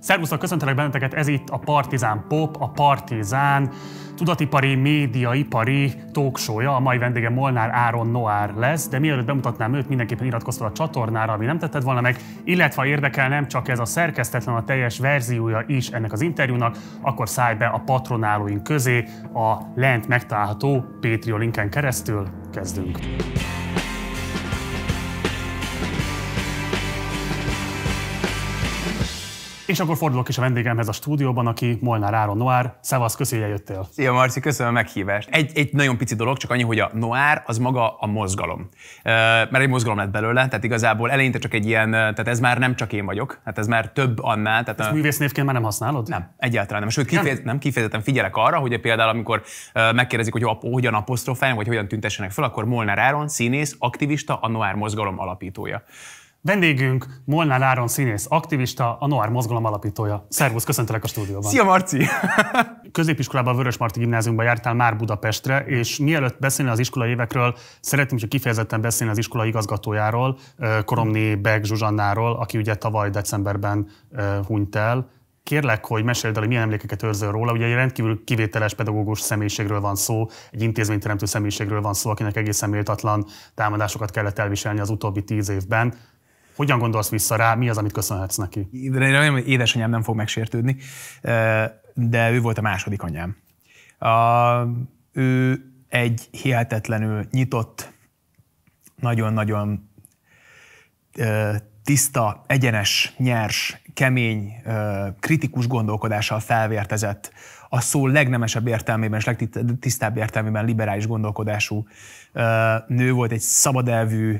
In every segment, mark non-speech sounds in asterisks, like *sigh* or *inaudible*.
Szervuszok, köszöntelek benneteket, ez itt a Partizán Pop, a Partizán tudatipari, médiaipari tóksója. A mai vendége Molnár Áron Noár lesz, de mielőtt bemutatnám őt, mindenképpen iratkozz a csatornára, ami nem tetted volna meg, illetve érdekel nem csak ez a szerkesztetlen, a teljes verziója is ennek az interjúnak, akkor szállj be a patronálóink közé a lent megtalálható Patreon linken keresztül. Kezdünk! És akkor fordulok is a vendégemhez a stúdióban, aki Molnár Áron Noár. Szevasz, köszi, hogy eljöttél. Szia Marci, köszönöm a meghívást. Egy, egy nagyon pici dolog, csak annyi, hogy a Noár az maga a mozgalom. Mert egy mozgalom lett belőle, tehát igazából eleinte csak egy ilyen, tehát ez már nem csak én vagyok, hát ez már több annál. Tehát Ezt a... művésznévként már nem használod? Nem, egyáltalán nem. Sőt, kifejez... nem? nem kifejezetten figyelek arra, hogy például amikor megkérdezik, hogy hogyan apostrofáljon, vagy hogyan tüntessenek fel, akkor Molnár Áron, színész, aktivista, a Noár mozgalom alapítója. Vendégünk Molnár Áron színész, aktivista, a Noár mozgalom alapítója. Szervusz, köszöntelek a stúdióban. Szia Marci! *laughs* Középiskolában a Marti Gimnáziumban jártál már Budapestre, és mielőtt beszélni az iskola évekről, szeretném, hogy kifejezetten beszélni az iskola igazgatójáról, Koromné Beg Zsuzsannáról, aki ugye tavaly decemberben hunyt el. Kérlek, hogy meséld el, hogy milyen emlékeket őrzöl róla. Ugye egy rendkívül kivételes pedagógus személyiségről van szó, egy intézményteremtő személyiségről van szó, akinek egészen méltatlan támadásokat kellett elviselni az utóbbi tíz évben. Hogyan gondolsz vissza rá, mi az, amit köszönhetsz neki? Édesanyám nem fog megsértődni, eh, de ő volt a második anyám. A, ő egy hihetetlenül nyitott, nagyon-nagyon eh, tiszta, egyenes, nyers, kemény, kritikus gondolkodással felvértezett, a szó legnemesebb értelmében és legtisztább értelmében liberális gondolkodású nő volt, egy szabadelvű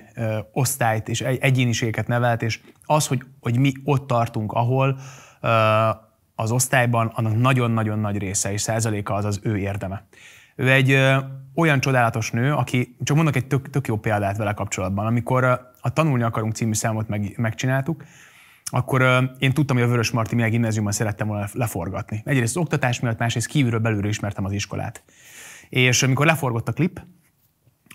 osztályt és egyéniséget nevelt, és az, hogy, hogy mi ott tartunk, ahol az osztályban, annak nagyon-nagyon nagy része és százaléka az az ő érdeme. Ő egy olyan csodálatos nő, aki, csak mondok egy tök, tök jó példát vele kapcsolatban, amikor a Tanulni akarunk című számot meg, megcsináltuk, akkor én tudtam, hogy a Vörös Marti Mihály gimnáziumban szerettem volna leforgatni. Egyrészt az oktatás miatt, másrészt kívülről belülről ismertem az iskolát. És amikor leforgott a klip,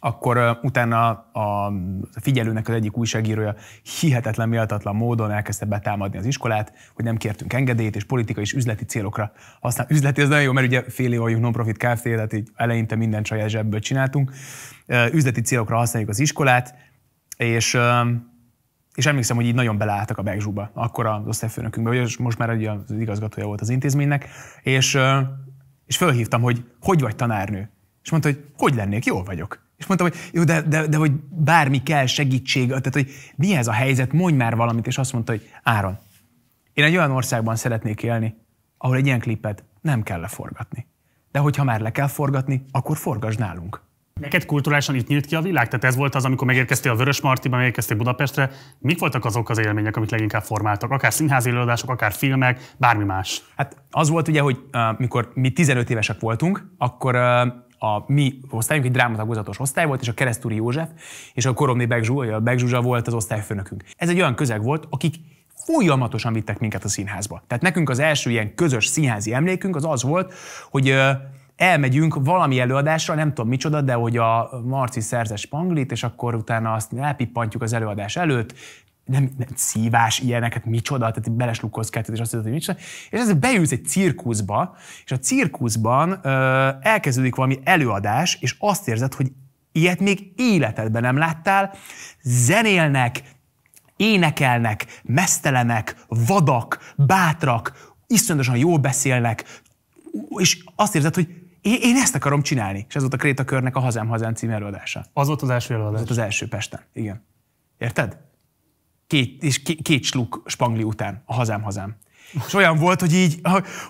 akkor utána a figyelőnek az egyik újságírója hihetetlen méltatlan módon elkezdte betámadni az iskolát, hogy nem kértünk engedélyt, és politikai és üzleti célokra használ. Üzleti, ez nagyon jó, mert ugye fél év non-profit Kft, tehát így eleinte minden saját zsebből csináltunk. Üzleti célokra használjuk az iskolát, és és emlékszem, hogy így nagyon beleálltak a Begzsúba, akkor az osztályfőnökünkbe, vagy most már ugye az igazgatója volt az intézménynek, és, és fölhívtam, hogy hogy vagy tanárnő? És mondta, hogy hogy lennék, jól vagyok. És mondtam, hogy jó, de, de, de hogy bármi kell, segítség, tehát hogy mi ez a helyzet, mondj már valamit, és azt mondta, hogy Áron, én egy olyan országban szeretnék élni, ahol egy ilyen klipet nem kell leforgatni. De hogyha már le kell forgatni, akkor forgasd nálunk. Neked kulturálisan itt nyílt ki a világ? Tehát ez volt az, amikor megérkeztél a Vörös Martiba, megérkeztél Budapestre. Mik voltak azok az élmények, amik leginkább formáltak? Akár színházi előadások, akár filmek, bármi más. Hát az volt ugye, hogy uh, mikor mi 15 évesek voltunk, akkor uh, a mi osztályunk egy drámatagozatos osztály volt, és a Keresztúri József és a Koromné Begzsú, a Begzsuzsa volt az osztályfőnökünk. Ez egy olyan közeg volt, akik folyamatosan vittek minket a színházba. Tehát nekünk az első ilyen közös színházi emlékünk az az volt, hogy elmegyünk valami előadásra, nem tudom micsoda, de hogy a Marci szerzes panglit, és akkor utána azt elpippantjuk az előadás előtt, nem, nem szívás ilyeneket, micsoda, tehát beleslukkolsz kettőt, és azt hiszed, hogy micsoda, és ez beülsz egy cirkuszba, és a cirkuszban ö, elkezdődik valami előadás, és azt érzed, hogy ilyet még életedben nem láttál, zenélnek, énekelnek, mesztelenek, vadak, bátrak, iszonyatosan jól beszélnek, és azt érzed, hogy én, én ezt akarom csinálni. És ez volt a Kréta Körnek a Hazám Hazán című előadása. Az volt az első előadás? Az volt az első Pesten, igen. Érted? két, és két sluk spangli után, a hazám hazám. És olyan volt, hogy így,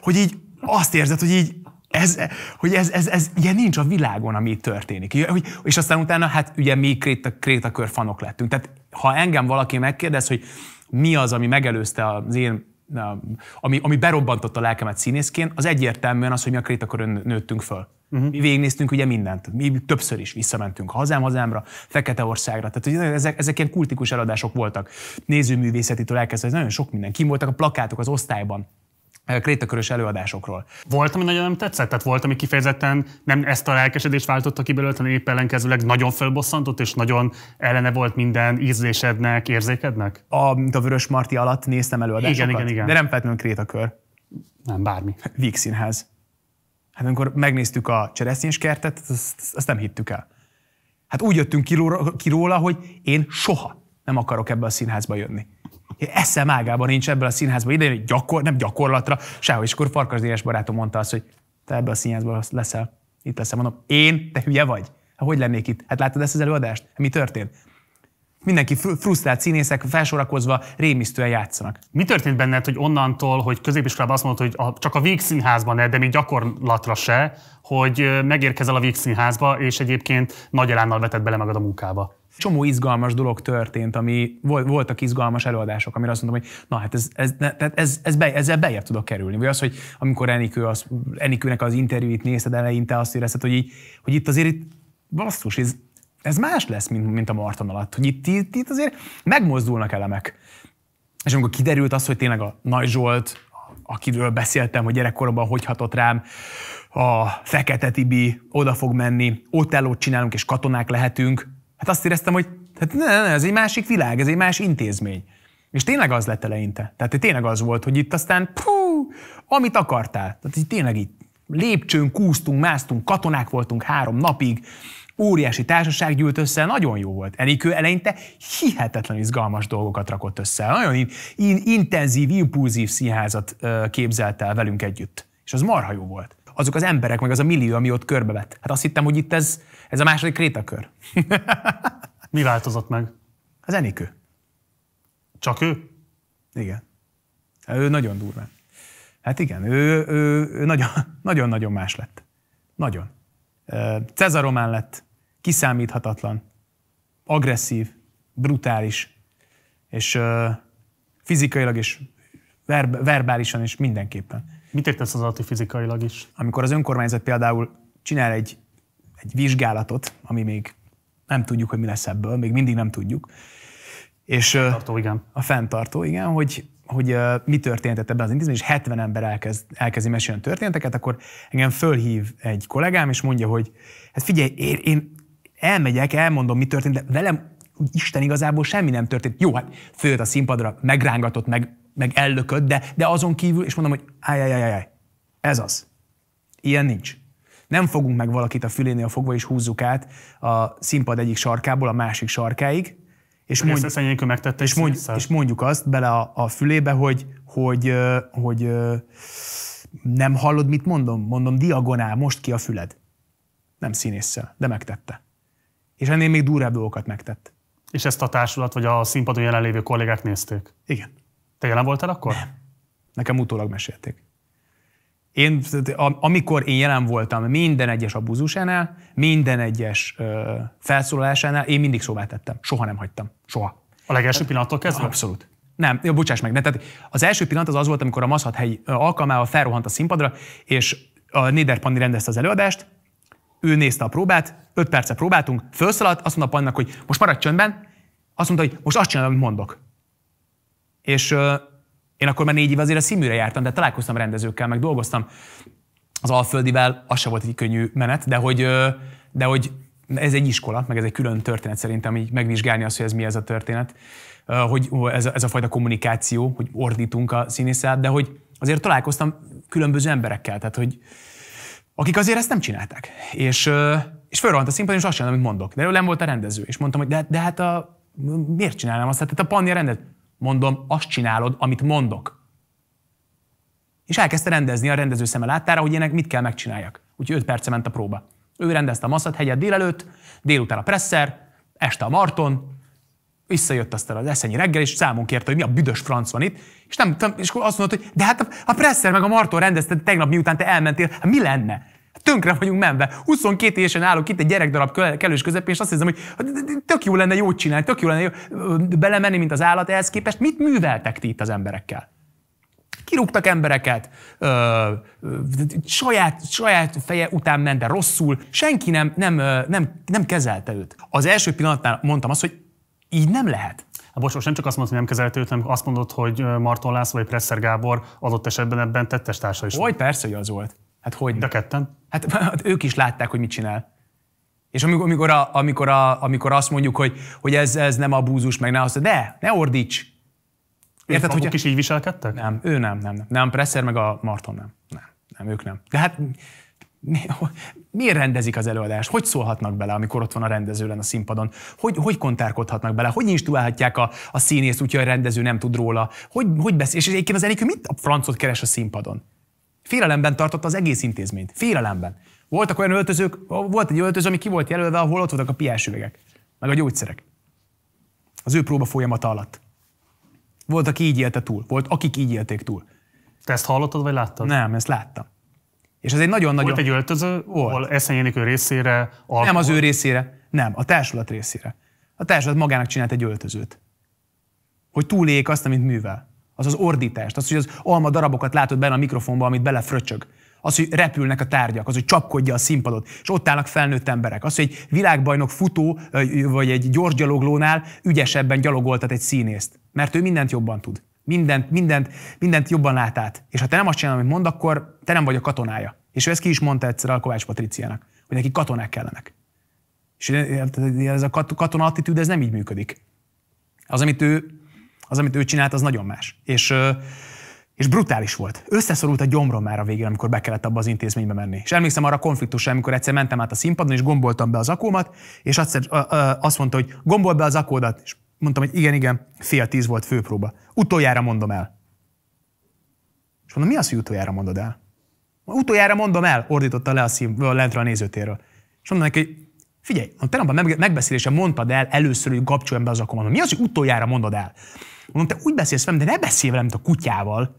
hogy így azt érzed, hogy így ez, hogy ez, ez, ez ugye nincs a világon, ami történik. és aztán utána, hát ugye mi kréta, kör fanok lettünk. Tehát ha engem valaki megkérdez, hogy mi az, ami megelőzte az én ami, ami berobbantotta a lelkemet színészként, az egyértelműen az, hogy mi a krétakörön nőttünk föl. Uh-huh. Mi végignéztünk ugye mindent. Mi többször is visszamentünk hazám hazámra, országra. Tehát hogy ezek, ezek ilyen kultikus eladások voltak. Nézőművészetitől elkezdve, nagyon sok minden. Kim voltak a plakátok az osztályban krétakörös előadásokról. Volt, ami nagyon nem tetszett? Tehát volt, ami kifejezetten nem ezt a lelkesedést váltotta ki belőle, hanem épp ellenkezőleg nagyon fölbosszantott, és nagyon ellene volt minden ízlésednek, érzékednek? A, mint a Vörös Marti alatt néztem előadásokat. Igen, igen, igen. De nem feltétlenül krétakör. Nem, bármi. Vígszínház. Hát amikor megnéztük a kertet, azt, azt nem hittük el. Hát úgy jöttünk ki róla, ki róla, hogy én soha nem akarok ebbe a színházba jönni. Én eszem ágában nincs ebből a színházba ide, gyakor, nem gyakorlatra, sehol. És akkor Farkas Dénes barátom mondta azt, hogy te ebbe a színházba leszel. Itt leszel, mondom, én? Te hülye vagy? Hát hogy lennék itt? Hát láttad ezt az előadást? Hát mi történt? mindenki frusztrált színészek felsorakozva rémisztően játszanak. Mi történt benned, hogy onnantól, hogy középiskolában azt mondod, hogy a, csak a végszínházban de még gyakorlatra se, hogy megérkezel a végszínházba, és egyébként nagy elánnal vetett bele magad a munkába? Csomó izgalmas dolog történt, ami voltak izgalmas előadások, amire azt mondom, hogy na hát ez, ez, ez, ez, ez be, ezzel bejebb tudok kerülni. Vagy az, hogy amikor Enikő az, Enikőnek az interjúit nézted eleinte, azt érezted, hogy, így, hogy itt azért itt basszus, ez, ez más lesz, mint, mint a Marton alatt, hogy itt, itt, itt azért megmozdulnak elemek. És amikor kiderült az, hogy tényleg a Nagy Zsolt, akiről beszéltem, hogy gyerekkoromban hogy hatott rám, a Fekete Tibi oda fog menni, ott csinálunk és katonák lehetünk, hát azt éreztem, hogy hát ne, ne, ez egy másik világ, ez egy más intézmény. És tényleg az lett eleinte. Tehát tényleg az volt, hogy itt aztán pú, amit akartál. Tehát tényleg itt lépcsőn kúsztunk, másztunk, katonák voltunk három napig, Óriási társaság gyűlt össze, nagyon jó volt. Enikő eleinte hihetetlen izgalmas dolgokat rakott össze. Nagyon in, in, intenzív, impulzív színházat ö, képzelt el velünk együtt. És az marha jó volt. Azok az emberek, meg az a millió, ami ott körbevett. Hát azt hittem, hogy itt ez, ez a második krétakör. *laughs* Mi változott meg? Az Enikő. Csak ő? Igen. Hát ő nagyon durva. Hát igen, ő, ő, ő nagyon, *laughs* nagyon-nagyon más lett. Nagyon. Cezaromán lett, kiszámíthatatlan, agresszív, brutális, és ö, fizikailag és verb, verbálisan is mindenképpen. Mit értesz az alatt, fizikailag is? Amikor az önkormányzat például csinál egy, egy vizsgálatot, ami még nem tudjuk, hogy mi lesz ebből, még mindig nem tudjuk. És, a fenntartó, igen. A fenntartó, igen, hogy, hogy uh, mi történt ebben az intézményben, és 70 ember elkezd, elkezdi mesélni a történeteket, akkor engem fölhív egy kollégám, és mondja, hogy hát figyelj, én, én elmegyek, elmondom, mi történt, de velem Isten igazából semmi nem történt. Jó, hát följött a színpadra, megrángatott, meg, meg ellökött, de, de azon kívül, és mondom, hogy ájjájjájjáj, ez az. Ilyen nincs. Nem fogunk meg valakit a fülénél fogva, és húzzuk át a színpad egyik sarkából a másik sarkáig, és, mondj, ezt ezt megtette, és, mondj, és mondjuk azt bele a, a fülébe, hogy, hogy, hogy, hogy nem hallod, mit mondom? Mondom, diagonál, most ki a füled. Nem színésszel, de megtette. És ennél még durább dolgokat megtett. És ezt a társulat, vagy a színpadon jelenlévő kollégák nézték? Igen. Te jelen voltál akkor? Nem. Nekem utólag mesélték. Én, amikor én jelen voltam minden egyes abúzusánál, minden egyes ö, felszólalásánál, én mindig szóvá tettem. Soha nem hagytam. Soha. A legelső pillanattól kezdve? Abszolút. Nem, jó, bocsáss meg. Ne. Tehát az első pillanat az az volt, amikor a Maszhat helyi alkalmával felrohant a színpadra, és a Néder Panni rendezte az előadást, ő nézte a próbát, 5 percet próbáltunk, felszaladt, azt mondta annak, hogy most maradj csöndben, azt mondta, hogy most azt csinálom, amit mondok. És euh, én akkor már négy év azért a színműre jártam, de találkoztam rendezőkkel, meg dolgoztam az Alföldivel, az se volt egy könnyű menet, de hogy, euh, de hogy ez egy iskola, meg ez egy külön történet szerintem, így megvizsgálni azt, hogy ez mi ez a történet, hogy ez a, ez a fajta kommunikáció, hogy ordítunk a színészel, de hogy azért találkoztam különböző emberekkel, tehát hogy, akik azért ezt nem csinálták. És, és fölrohant a színpadon, és azt csinálom, amit mondok. De ő nem volt a rendező. És mondtam, hogy de, de hát a, miért csinálnám azt? Tehát hát a a rendet. Mondom, azt csinálod, amit mondok. És elkezdte rendezni a rendező szeme láttára, hogy ilyenek mit kell megcsináljak. Úgyhogy 5 perce ment a próba. Ő rendezte a Maszat hegyet délelőtt, délután a presszer, este a Marton, visszajött aztán az eszenyi reggel, és számon kérte, hogy mi a büdös franc van itt, és, nem, és akkor azt mondta, hogy de hát a, a presszer meg a Marton rendezte tegnap, miután te elmentél, hát mi lenne? Tönkre vagyunk menve. 22 évesen állok itt egy gyerekdarab kellős közepén, és azt hiszem, hogy tök jó lenne jót csinálni, tök jó lenne jó, belemenni, mint az állat ehhez képest. Mit műveltek ti itt az emberekkel? kirúgtak embereket, ö, ö, saját, saját feje után ment, de rosszul, senki nem, nem, nem, nem kezelte őt. Az első pillanatnál mondtam azt, hogy így nem lehet. Hát bocs, most nem csak azt mondod, hogy nem kezelte őt, hanem azt mondod, hogy Marton László vagy Presser Gábor adott esetben ebben tettestársa is. Hogy persze, hogy az volt. Hát hogy? De ketten? Hát, *laughs* hát ők is látták, hogy mit csinál. És amikor, amikor, a, amikor, a, amikor azt mondjuk, hogy, hogy ez, ez nem abúzus, meg ne azt, de ne ordíts. Érted, hogy is így viselkedtek? Nem, ő nem, nem, nem. Nem, Presser meg a Marton nem. Nem, nem, ők nem. De hát mi, *laughs* miért rendezik az előadást? Hogy szólhatnak bele, amikor ott van a rendező a színpadon? Hogy, hogy kontárkodhatnak bele? Hogy instruálhatják a, a színészt, úgyhogy a rendező nem tud róla? Hogy, hogy beszél? És egyébként az Enikő mit a francot keres a színpadon? félelemben tartotta az egész intézményt. Félelemben. Voltak olyan öltözők, volt egy öltöző, ami ki volt jelölve, ahol ott voltak a piás üvegek, meg a gyógyszerek. Az ő próba folyamata alatt. Volt, aki így élte túl, volt, akik így élték túl. Te ezt hallottad, vagy láttad? Nem, ezt láttam. És ez egy nagyon nagy. Volt egy öltöző, volt. ahol eszenyénik ő részére. Alkohol. Nem az ő részére, nem, a társulat részére. A társulat magának csinált egy öltözőt. Hogy túléljék azt, amit művel az az ordítást, az, hogy az alma darabokat látod benne a mikrofonba, amit belefröcsög az, hogy repülnek a tárgyak, az, hogy csapkodja a színpadot, és ott állnak felnőtt emberek, az, hogy egy világbajnok futó vagy egy gyors gyaloglónál ügyesebben gyalogoltat egy színészt, mert ő mindent jobban tud. Mindent, mindent, mindent jobban lát át. És ha te nem azt csinálod, amit mond, akkor te nem vagy a katonája. És ő ezt ki is mondta egyszer a Kovács Patriciának, hogy neki katonák kellenek. És hát, ez a katona attitűd, ez nem így működik. Az, amit ő az, amit ő csinált, az nagyon más. És, és brutális volt. Összeszorult a gyomrom már a végén, amikor be kellett abba az intézménybe menni. És emlékszem arra a konfliktusra, amikor egyszer mentem át a színpadon, és gomboltam be az akómat, és azt, azt mondta, hogy gombol be az akódat. És mondtam, hogy igen, igen, fél tíz volt főpróba. Utoljára mondom el. És mondom, mi az, hogy utoljára mondod el? Utoljára mondom el, ordította le a szín, lentről a nézőtérről. És mondom neki, hogy figyelj, a teremben megbeszélésen mondtad el először, hogy kapcsoljam be az akkomat. Mi az, hogy utoljára mondod el? Mondom, te úgy beszélsz velem, de ne beszélj velem, mint a kutyával.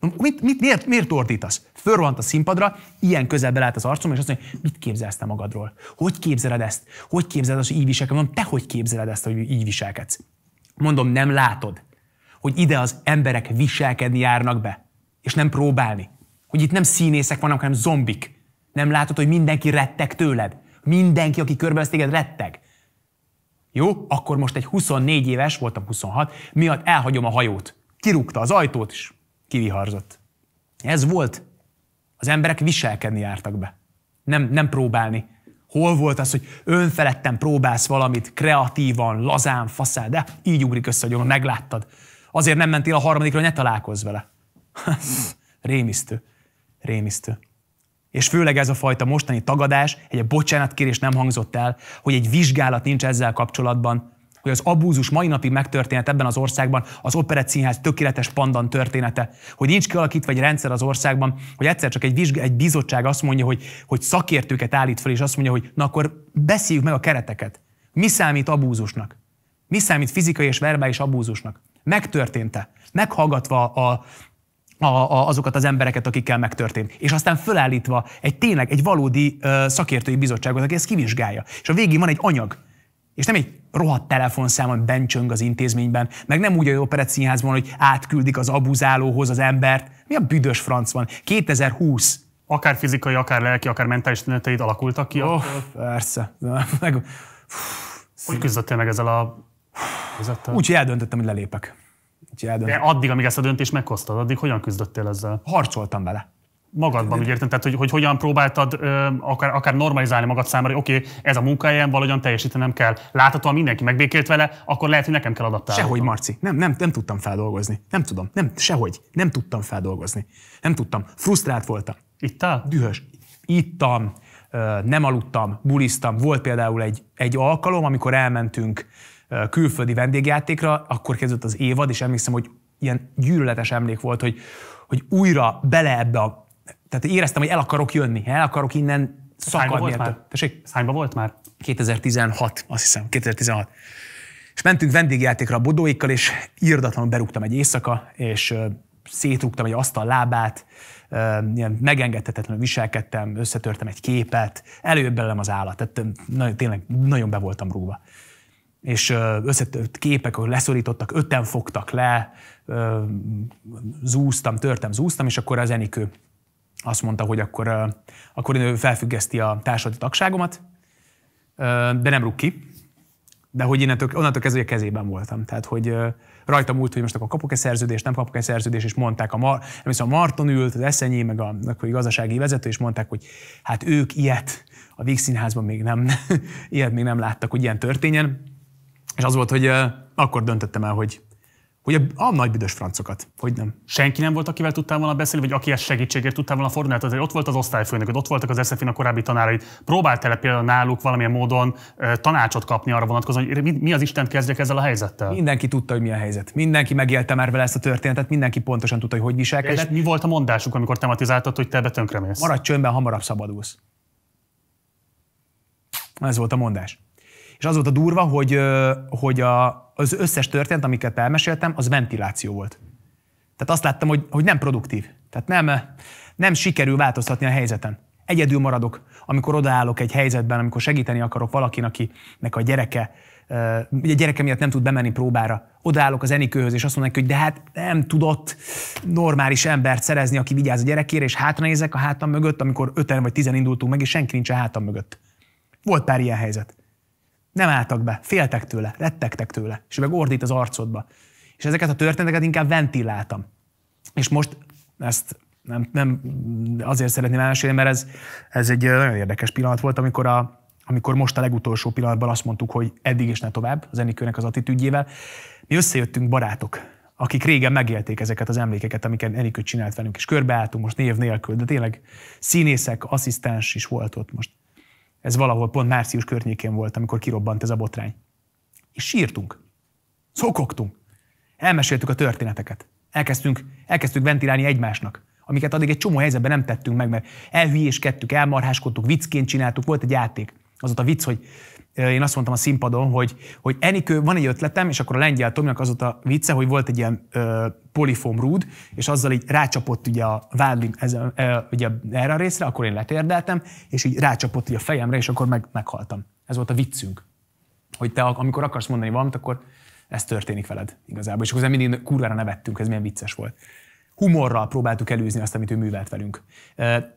Mondom, mit, mit, miért, miért ordítasz? Fölrohant a színpadra, ilyen közelbe lát az arcom, és azt mondja, mit képzelsz te magadról? Hogy képzeled ezt? Hogy képzeled azt, hogy így viselkedsz? Mondom, te hogy képzeled ezt, hogy így viselkedsz? Mondom, nem látod, hogy ide az emberek viselkedni járnak be, és nem próbálni. Hogy itt nem színészek vannak, hanem zombik. Nem látod, hogy mindenki retteg tőled. Mindenki, aki körbevesz téged, retteg. Jó, akkor most egy 24 éves, voltam 26, miatt elhagyom a hajót. Kirúgta az ajtót, és kiviharzott. Ez volt. Az emberek viselkedni jártak be. Nem, nem próbálni. Hol volt az, hogy önfeledten próbálsz valamit kreatívan, lazán, faszál, de így ugrik össze, hogy megláttad. Azért nem mentél a harmadikra, hogy ne találkozz vele. *laughs* Rémisztő. Rémisztő és főleg ez a fajta mostani tagadás, egy bocsánatkérés nem hangzott el, hogy egy vizsgálat nincs ezzel kapcsolatban, hogy az abúzus mai napig megtörténhet ebben az országban, az operett színház tökéletes pandan története, hogy nincs kialakítva egy rendszer az országban, hogy egyszer csak egy, vizsg- egy bizottság azt mondja, hogy, hogy szakértőket állít fel, és azt mondja, hogy na akkor beszéljük meg a kereteket. Mi számít abúzusnak? Mi számít fizikai és verbális abúzusnak? Megtörtént-e? Meghallgatva a, a, a, azokat az embereket, akikkel megtörtént. És aztán fölállítva egy tényleg, egy valódi ö, szakértői bizottságot, aki ezt kivizsgálja. És a végén van egy anyag, és nem egy rohadt telefonszám, ami bencsöng az intézményben, meg nem úgy a operett színházban, hogy átküldik az abuzálóhoz az embert. Mi a büdös franc van? 2020. Akár fizikai, akár lelki, akár mentális tüneteid alakultak ki? Oh, persze. meg, hogy küzdöttél meg ezzel a... Úgy, hogy eldöntöttem, hogy lelépek. Úgyhogy De addig, amíg ezt a döntést meghoztad, addig hogyan küzdöttél ezzel? Harcoltam vele magadban, úgy értem, tehát hogy, hogy hogyan próbáltad ö, akár, akár normalizálni magad számára, hogy oké, okay, ez a munkahelyem, valahogyan teljesítenem kell. Láthatóan mindenki megbékélt vele, akkor lehet, hogy nekem kell adaptálni. Sehogy, Marci. Nem, nem, nem tudtam feldolgozni. Nem tudom. Nem, sehogy. Nem tudtam feldolgozni. Nem tudtam. Frusztrált voltam. Itt a Dühös. Ittam, nem aludtam, buliztam. Volt például egy, egy alkalom, amikor elmentünk külföldi vendégjátékra, akkor kezdődött az évad, és emlékszem, hogy ilyen gyűlöletes emlék volt, hogy, hogy újra bele ebbe a... Tehát éreztem, hogy el akarok jönni, el akarok innen szakadni. Volt már? Szányba volt már? 2016, azt hiszem, 2016. És mentünk vendégjátékra a bodóikkal, és írdatlanul berúgtam egy éjszaka, és szétrúgtam egy asztal lábát, ilyen megengedhetetlenül viselkedtem, összetörtem egy képet, előbb belem az állat, tehát nagyon, tényleg nagyon be voltam rúgva és összetört képek, ahol leszorítottak, öten fogtak le, zúztam, törtem, zúztam, és akkor az Enikő azt mondta, hogy akkor, akkor ő felfüggeszti a társadalmi tagságomat, de nem rúg ki. De hogy innentől, onnantól kezdve, hogy a kezében voltam. Tehát, hogy rajta múlt, hogy most akkor kapok-e szerződést, nem kapok-e szerződést, és mondták, a, Mar- a Marton ült, az Eszenyi, meg a, a gazdasági vezető, és mondták, hogy hát ők ilyet a Vígszínházban még nem, *laughs* ilyet még nem láttak, hogy ilyen történjen és az volt, hogy akkor döntöttem el, hogy hogy a, a nagy büdös francokat, hogy nem. Senki nem volt, akivel tudtál volna beszélni, vagy aki ezt segítségért tudtál volna fordulni? Tehát ott volt az osztályfőnök, ott voltak az szf a korábbi tanárai, Próbáltál -e például náluk valamilyen módon tanácsot kapni arra vonatkozóan, hogy mi, mi az Isten kezdjek ezzel a helyzettel? Mindenki tudta, hogy mi a helyzet. Mindenki megélte már vele ezt a történetet, mindenki pontosan tudta, hogy hogy viselkedett. És mi volt a mondásuk, amikor tematizáltad, hogy te ebbe tönkremész? Maradj csöndben, hamarabb szabadulsz. Ez volt a mondás. És az volt a durva, hogy, hogy a, az összes történet, amiket elmeséltem, az ventiláció volt. Tehát azt láttam, hogy, hogy nem produktív. Tehát nem, nem sikerül változtatni a helyzeten. Egyedül maradok, amikor odaállok egy helyzetben, amikor segíteni akarok valakinek, akinek a gyereke, ugye a gyereke miatt nem tud bemenni próbára. Odaállok az Enikőhöz, és azt mondják, hogy de hát nem tudott normális embert szerezni, aki vigyáz a gyerekére, és hátranézek a hátam mögött, amikor öten vagy tizen indultunk meg, és senki nincs a hátam mögött. Volt pár ilyen helyzet. Nem álltak be, féltek tőle, rettegtek tőle, és meg ordít az arcodba. És ezeket a történeteket inkább ventiláltam. És most ezt nem, nem azért szeretném elmesélni, mert ez, ez egy nagyon érdekes pillanat volt, amikor a, amikor most a legutolsó pillanatban azt mondtuk, hogy eddig és ne tovább, az Enikőnek az attitűdjével, mi összejöttünk barátok, akik régen megélték ezeket az emlékeket, amiket Enikő csinált velünk, és körbeálltunk most név nélkül, de tényleg színészek, asszisztens is volt ott most. Ez valahol pont március környékén volt, amikor kirobbant ez a botrány. És sírtunk. Szokogtunk. Elmeséltük a történeteket. Elkezdtünk, elkezdtük ventilálni egymásnak, amiket addig egy csomó helyzetben nem tettünk meg, mert elhülyéskedtük, elmarháskodtuk, viccként csináltuk, volt egy játék. Az ott a vicc, hogy én azt mondtam a színpadon, hogy, hogy Enikő, van egy ötletem, és akkor a lengyel Tominak az volt a vicce, hogy volt egy ilyen ö, polifom rúd, és azzal így rácsapott ugye a vádlim ez, ö, ugye erre a részre, akkor én letérdeltem, és így rácsapott ugye a fejemre, és akkor meg, meghaltam. Ez volt a viccünk. Hogy te amikor akarsz mondani valamit, akkor ez történik veled igazából. És akkor mindig kurvára nevettünk, ez milyen vicces volt humorral próbáltuk előzni azt, amit ő művelt velünk.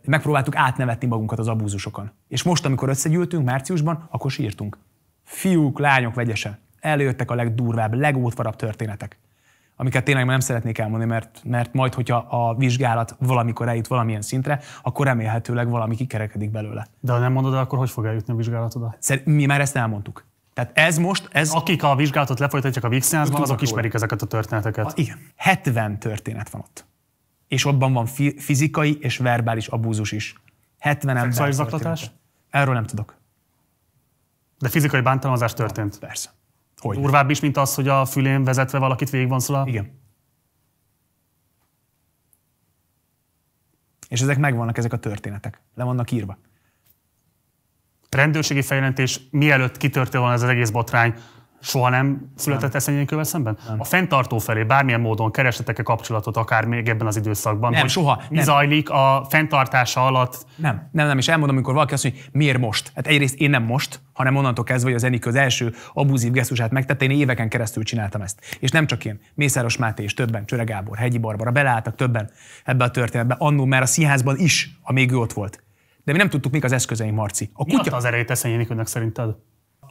Megpróbáltuk átnevetni magunkat az abúzusokon. És most, amikor összegyűltünk márciusban, akkor sírtunk. Fiúk, lányok vegyesen. Előjöttek a legdurvább, legótvarabb történetek amiket tényleg már nem szeretnék elmondani, mert, mert majd, hogyha a vizsgálat valamikor eljut valamilyen szintre, akkor remélhetőleg valami kikerekedik belőle. De ha nem mondod akkor hogy fog eljutni a vizsgálat oda? Mi már ezt elmondtuk. Tehát ez most... Ez... Akik a vizsgálatot lefolytatják a Vixenházban, azok ismerik ezeket a történeteket. A, igen. 70 történet van ott és ottban van fi- fizikai és verbális abúzus is. 70 ember. Szexuális zaklatás? Erről nem tudok. De fizikai bántalmazás történt? Ja, persze. Hogy? Durvább is, mint az, hogy a fülén vezetve valakit végigvonszol a... Igen. És ezek megvannak, ezek a történetek. Le vannak írva. Rendőrségi feljelentés, mielőtt kitörtél volna ez az egész botrány, Soha nem született eszényénkövel szemben? Nem. A fenntartó felé bármilyen módon kerestetek e kapcsolatot akár még ebben az időszakban? Nem, hogy soha. Mi nem. zajlik a fenntartása alatt? Nem, nem, nem. És elmondom, amikor valaki azt mondja, hogy miért most? Hát egyrészt én nem most, hanem onnantól kezdve, hogy az Enik az első abuzív gesztusát megtette, én éveken keresztül csináltam ezt. És nem csak én, Mészáros Máté és többen, Csöre Gábor, Hegyi Barbara, beleálltak többen ebbe a történetbe, annó már a színházban is, amíg ő ott volt. De mi nem tudtuk, mik az eszközeim, Marci. A kutya... Mi az erejét szerinted?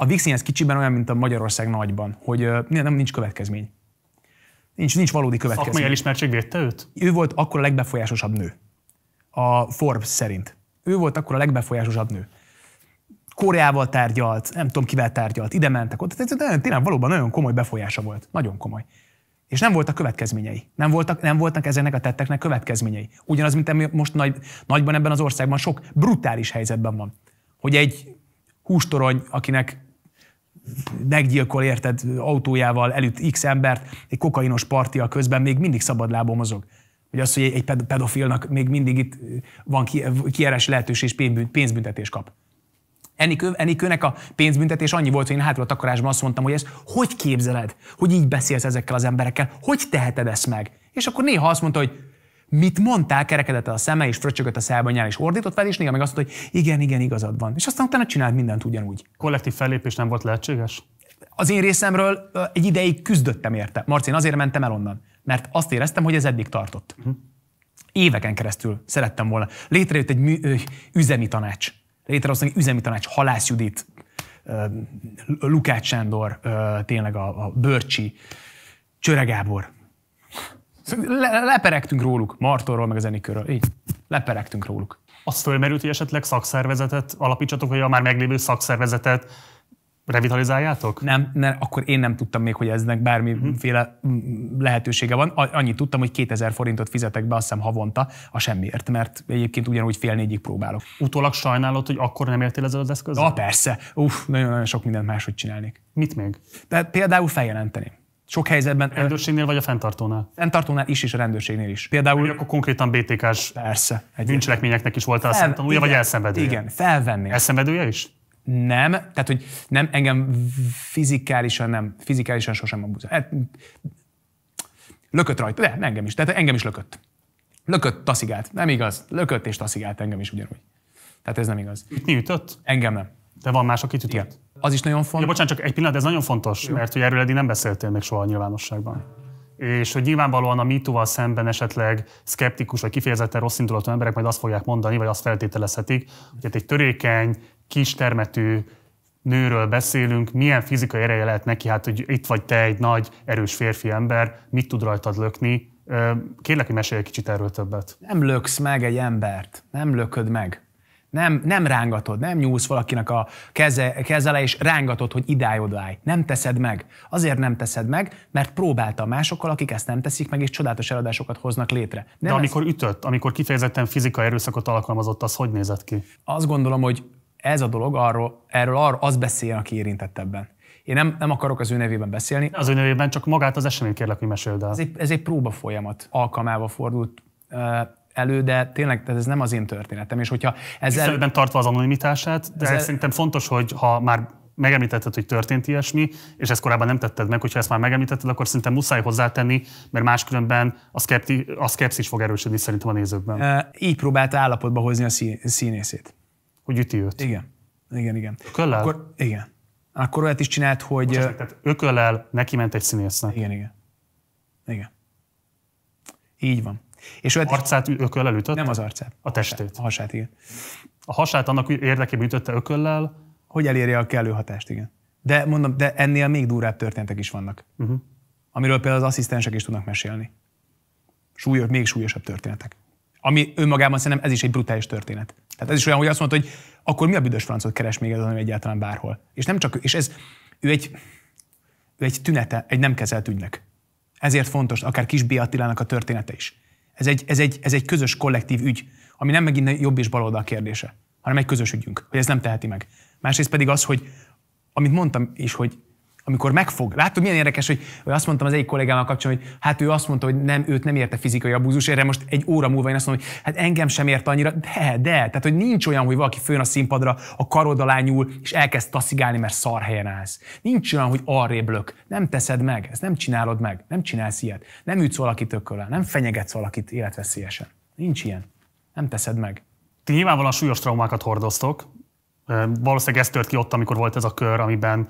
a Vixen ez kicsiben olyan, mint a Magyarország nagyban, hogy nem, nincs következmény. Nincs, nincs valódi következmény. Szakmai elismertség védte őt? Ő volt akkor a legbefolyásosabb nő. A Forbes szerint. Ő volt akkor a legbefolyásosabb nő. Koreával tárgyalt, nem tudom kivel tárgyalt, ide mentek ott. Tehát tényleg valóban nagyon komoly befolyása volt. Nagyon komoly. És nem voltak következményei. Nem voltak, nem voltak ezeknek a tetteknek következményei. Ugyanaz, mint most nagy, nagyban ebben az országban sok brutális helyzetben van. Hogy egy hústorony, akinek meggyilkol, érted, autójával előtt x embert, egy kokainos partia közben még mindig szabadlábon mozog. Hogy az, hogy egy pedofilnak még mindig itt van kieres lehetőség és pénzbüntetés kap. Enikő, Enikőnek a pénzbüntetés annyi volt, hogy én hátul a takarásban azt mondtam, hogy ez hogy képzeled, hogy így beszélsz ezekkel az emberekkel, hogy teheted ezt meg? És akkor néha azt mondta, hogy Mit mondtál? Kerekedett a szeme, és fröcsögött a szájban és ordított fel, és néha meg azt mondta, hogy igen, igen, igazad van. És aztán utána csinált mindent ugyanúgy. Kollektív fellépés nem volt lehetséges? Az én részemről egy ideig küzdöttem érte. Marcin, azért mentem el onnan, mert azt éreztem, hogy ez eddig tartott. Mhm. Éveken keresztül szerettem volna. Létrejött egy mű, ö, üzemi tanács. Létrehoztam egy üzemi tanács, Halász Judit, Lukács Sándor, ö, tényleg a, a Börcsi, Csöregábor. Le- leperegtünk róluk, Martorról, meg a zenikörről. Így, leperegtünk róluk. Az fölmerült, hogy esetleg szakszervezetet alapítsatok, vagy a már meglévő szakszervezetet revitalizáljátok? Nem, nem, akkor én nem tudtam még, hogy eznek bármiféle uh-huh. lehetősége van. Annyit tudtam, hogy 2000 forintot fizetek be, azt hiszem havonta, a semmiért, mert egyébként ugyanúgy fél négyig próbálok. Utólag sajnálod, hogy akkor nem értél ezzel az eszközzel? Na persze. Uff, nagyon-nagyon sok mindent máshogy csinálnék. Mit még? De például feljelenteni sok helyzetben... A rendőrségnél vagy a fenntartónál? Fenntartónál is, és a rendőrségnél is. Például... Vagy akkor konkrétan BTK-s Persze, bűncselekményeknek is volt a szemtanúja, vagy elszenvedője? Igen, felvenni. Elszenvedője is? Nem, tehát hogy nem, engem fizikálisan nem, fizikálisan sosem abuzál. Hát, lökött rajta, de engem is, tehát engem is lökött. Lökött, taszigált, nem igaz, lökött és taszigált engem is ugyanúgy. Tehát ez nem igaz. mi ütött? Engem nem. De van mások itt Igen. Az is nagyon fontos. Ja, bocsánat, csak egy pillanat, de ez nagyon fontos, Jó. mert hogy erről eddig nem beszéltél még soha a nyilvánosságban. És hogy nyilvánvalóan a MeToo-val szemben esetleg szkeptikus vagy kifejezetten rossz indulatú emberek majd azt fogják mondani, vagy azt feltételezhetik, hogy hát egy törékeny, kis termetű nőről beszélünk, milyen fizikai ereje lehet neki, hát hogy itt vagy te egy nagy, erős férfi ember, mit tud rajtad lökni. Kérlek, hogy mesélj egy kicsit erről többet. Nem löksz meg egy embert, nem lököd meg. Nem, nem rángatod, nem nyúlsz valakinek a keze, kezele, és rángatod, hogy idáj odáj. Nem teszed meg. Azért nem teszed meg, mert próbáltam másokkal, akik ezt nem teszik meg, és csodálatos eladásokat hoznak létre. Nem De amikor ez... ütött, amikor kifejezetten fizikai erőszakot alkalmazott, az hogy nézett ki? Azt gondolom, hogy ez a dolog arról, erről arról az beszél, aki érintett ebben. Én nem, nem akarok az ő nevében beszélni. Az ő nevében csak magát az eseményt kérlek, hogy meséld el. Ez egy, ez egy próba folyamat alkalmával fordult elő, de tényleg ez nem az én történetem. És hogyha ezzel... Tiszteletben tartva az anonimitását, de ezzel... szerintem fontos, hogy ha már megemlítetted, hogy történt ilyesmi, és ezt korábban nem tetted meg, hogyha ezt már megemlítetted, akkor szerintem muszáj hozzátenni, mert máskülönben a, szkepti, a szkepszis fog erősödni szerintem a nézőkben. E, így próbált állapotba hozni a színészét. Hogy üti őt. Igen. Igen, igen. Köllel? Akkor, igen. Akkor olyat is csinált, hogy... Bocsánat, tehát ököllel neki ment egy színésznek. Igen, igen. Igen. Így van. És ő arcát ököl elütött? Nem az arcát. A testét? A hasát, igen. A hasát annak érdekében ütötte ököllel? Hogy elérje a kellő hatást, igen. De mondom, de ennél még durább történetek is vannak. Uh-huh. Amiről például az asszisztensek is tudnak mesélni. Súlyos, még súlyosabb történetek. Ami önmagában szerintem ez is egy brutális történet. Tehát ez is olyan, hogy azt mondta, hogy akkor mi a büdös francot keres még azon, egyáltalán bárhol. És nem csak, és ez, ő egy, ő egy tünete, egy nem kezelt ügynek. Ezért fontos akár Kis Béatilának a története is. Ez egy, ez, egy, ez egy közös kollektív ügy, ami nem megint jobb és baloldal kérdése, hanem egy közös ügyünk, hogy ez nem teheti meg. Másrészt pedig az, hogy amit mondtam is, hogy amikor megfog. Látod, milyen érdekes, hogy, hogy azt mondtam az egyik kollégámmal kapcsolatban, hogy hát ő azt mondta, hogy nem, őt nem érte fizikai abúzus, erre most egy óra múlva én azt mondom, hogy hát engem sem érte annyira, de, de, tehát hogy nincs olyan, hogy valaki főn a színpadra, a karod alá nyúl, és elkezd taszigálni, mert szar helyen állsz. Nincs olyan, hogy arrébb lök. Nem teszed meg, ezt nem csinálod meg, nem csinálsz ilyet. Nem ütsz valakit ököllel, nem fenyegetsz valakit életveszélyesen. Nincs ilyen. Nem teszed meg. Ti nyilvánvalóan súlyos traumákat hordoztok, Valószínűleg ez tört ki ott, amikor volt ez a kör, amiben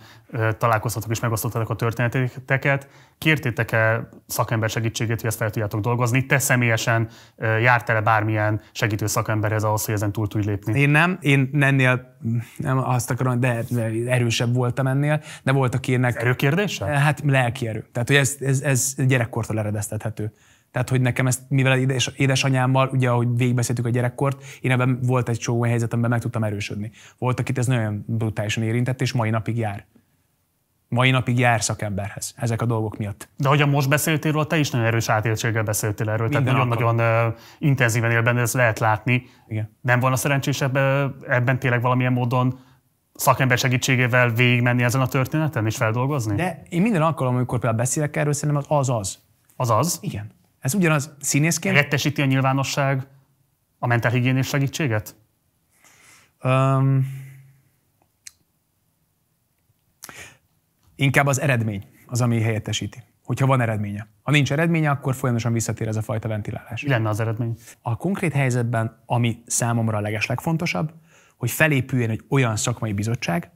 találkoztatok és megosztottatok a történeteket. Kértétek-e szakember segítségét, hogy ezt fel tudjátok dolgozni? Te személyesen jártál -e bármilyen segítő szakemberhez ahhoz, hogy ezen túl tudj lépni? Én nem, én ennél nem azt akarom, de erősebb voltam ennél, de volt akinek... erőkérdése? Hát lelki erő. Tehát, hogy ez, ez, ez gyerekkortól eredeztethető. Tehát, hogy nekem ezt, mivel édes, édesanyámmal, ugye, ahogy végigbeszéltük a gyerekkort, én ebben volt egy csomó helyzet, amiben meg tudtam erősödni. Volt, akit ez nagyon brutálisan érintett, és mai napig jár. Mai napig jár szakemberhez ezek a dolgok miatt. De ahogy most beszéltél róla, te is nagyon erős átéltséggel beszéltél erről, Minden tehát nagyon-nagyon nagyon, intenzíven él benne, ezt lehet látni. Igen. Nem volna szerencsésebb ebben tényleg valamilyen módon szakember segítségével végigmenni ezen a történeten és feldolgozni? De én minden alkalom, amikor például beszélek erről, szerintem az az. Az az? Igen. Ez ugyanaz színészként... Rettesíti a nyilvánosság a mentálhigiénés segítséget? Um, inkább az eredmény az, ami helyettesíti. Hogyha van eredménye. Ha nincs eredménye, akkor folyamatosan visszatér ez a fajta ventilálás. Mi lenne az eredmény? A konkrét helyzetben, ami számomra a legeslegfontosabb, hogy felépüljön egy olyan szakmai bizottság,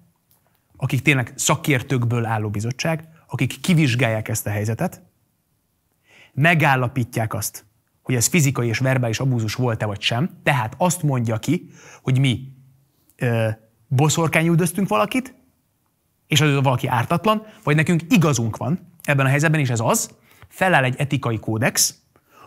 akik tényleg szakértőkből álló bizottság, akik kivizsgálják ezt a helyzetet, megállapítják azt, hogy ez fizikai és verbális abúzus volt-e vagy sem. Tehát azt mondja ki, hogy mi ö, üldöztünk valakit, és az valaki ártatlan, vagy nekünk igazunk van ebben a helyzetben, és ez az, feláll egy etikai kódex,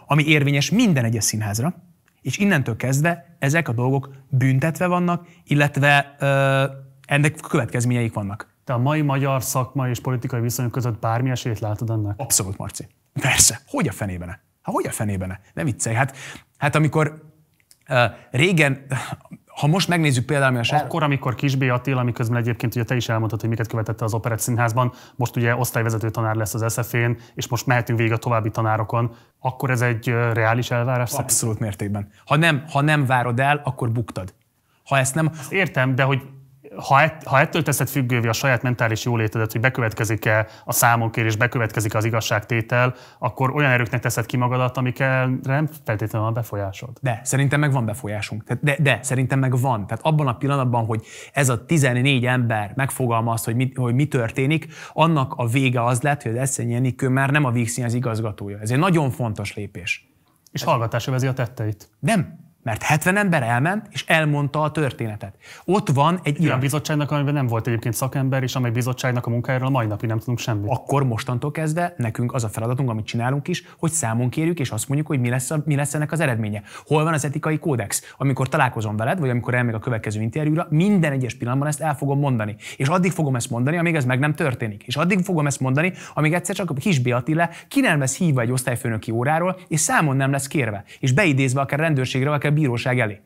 ami érvényes minden egyes színházra, és innentől kezdve ezek a dolgok büntetve vannak, illetve ö, ennek következményeik vannak. Te a mai magyar szakmai és politikai viszonyok között bármi esélyt látod ennek? Abszolút, Marci. Persze, hogy a fenében? Hát hogy a fenében? Nem Ne viccelj, hát, hát amikor uh, régen, ha most megnézzük például a sár... Akkor, amikor Kisbé Attila, miközben egyébként ugye te is elmondtad, hogy miket követette az Operett Színházban, most ugye osztályvezető tanár lesz az SZF-én, és most mehetünk végig a további tanárokon, akkor ez egy reális elvárás? Abszolút mértékben. Ha nem, ha nem várod el, akkor buktad. Ha ezt nem... Ezt értem, de hogy ha, ett, ha ettől teszed függővé a saját mentális jólétedet, hogy bekövetkezik-e a számonkérés, bekövetkezik az igazságtétel, akkor olyan erőknek teszed ki magadat, amikre nem feltétlenül van befolyásod. De szerintem meg van befolyásunk. De, de szerintem meg van. Tehát abban a pillanatban, hogy ez a 14 ember megfogalmaz, hogy mi, hogy mi történik, annak a vége az lett, hogy az Eszenyi Enikő már nem a Vígszín az igazgatója. Ez egy nagyon fontos lépés. És hallgatás övezi a tetteit. Nem, mert 70 ember elment, és elmondta a történetet. Ott van egy ilyen bizottságnak, amiben nem volt egyébként szakember, és amely bizottságnak a munkájáról a mai napig nem tudunk semmit. Akkor mostantól kezdve nekünk az a feladatunk, amit csinálunk is, hogy számon kérjük, és azt mondjuk, hogy mi lesz, a, mi lesz ennek az eredménye. Hol van az etikai kódex? Amikor találkozom veled, vagy amikor elmegyek a következő interjúra, minden egyes pillanatban ezt el fogom mondani. És addig fogom ezt mondani, amíg ez meg nem történik. És addig fogom ezt mondani, amíg egyszer csak a kis Attila ki nem lesz hívva egy osztályfőnöki óráról, és számon nem lesz kérve, és beidézve akár rendőrségre, akár bíróság elé.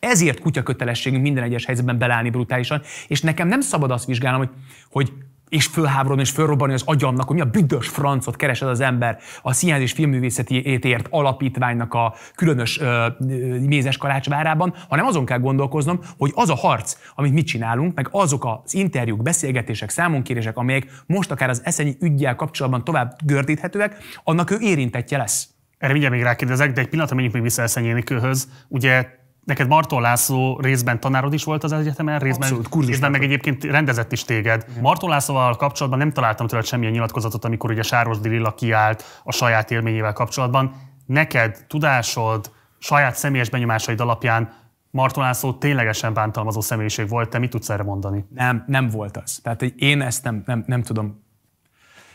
Ezért kötelességünk minden egyes helyzetben belállni brutálisan, és nekem nem szabad azt vizsgálnom, hogy, hogy és fölháborodni és fölrobbanni az agyamnak, hogy mi a büdös francot keresed az ember a Színház és Filmművészeti Étért Alapítványnak a különös ö, ö, mézes kalácsvárában, hanem azon kell gondolkoznom, hogy az a harc, amit mi csinálunk, meg azok az interjúk, beszélgetések, számonkérések, amelyek most akár az eszenyi ügyjel kapcsolatban tovább gördíthetőek, annak ő érintettje lesz. Erre mindjárt még rákérdezek, de egy pillanatra menjünk még vissza Eszenyéni kőhöz. Ugye Neked Marton László részben tanárod is volt az egyetemen, részben, Abszolút, részben meg egyébként rendezett is téged. Igen. Marton Lászlóval kapcsolatban nem találtam tőled semmilyen nyilatkozatot, amikor ugye Sáros Lilla kiállt a saját élményével kapcsolatban. Neked tudásod, saját személyes benyomásaid alapján Marton László ténylegesen bántalmazó személyiség volt, te mit tudsz erre mondani? Nem, nem volt az. Tehát én ezt nem, nem, nem tudom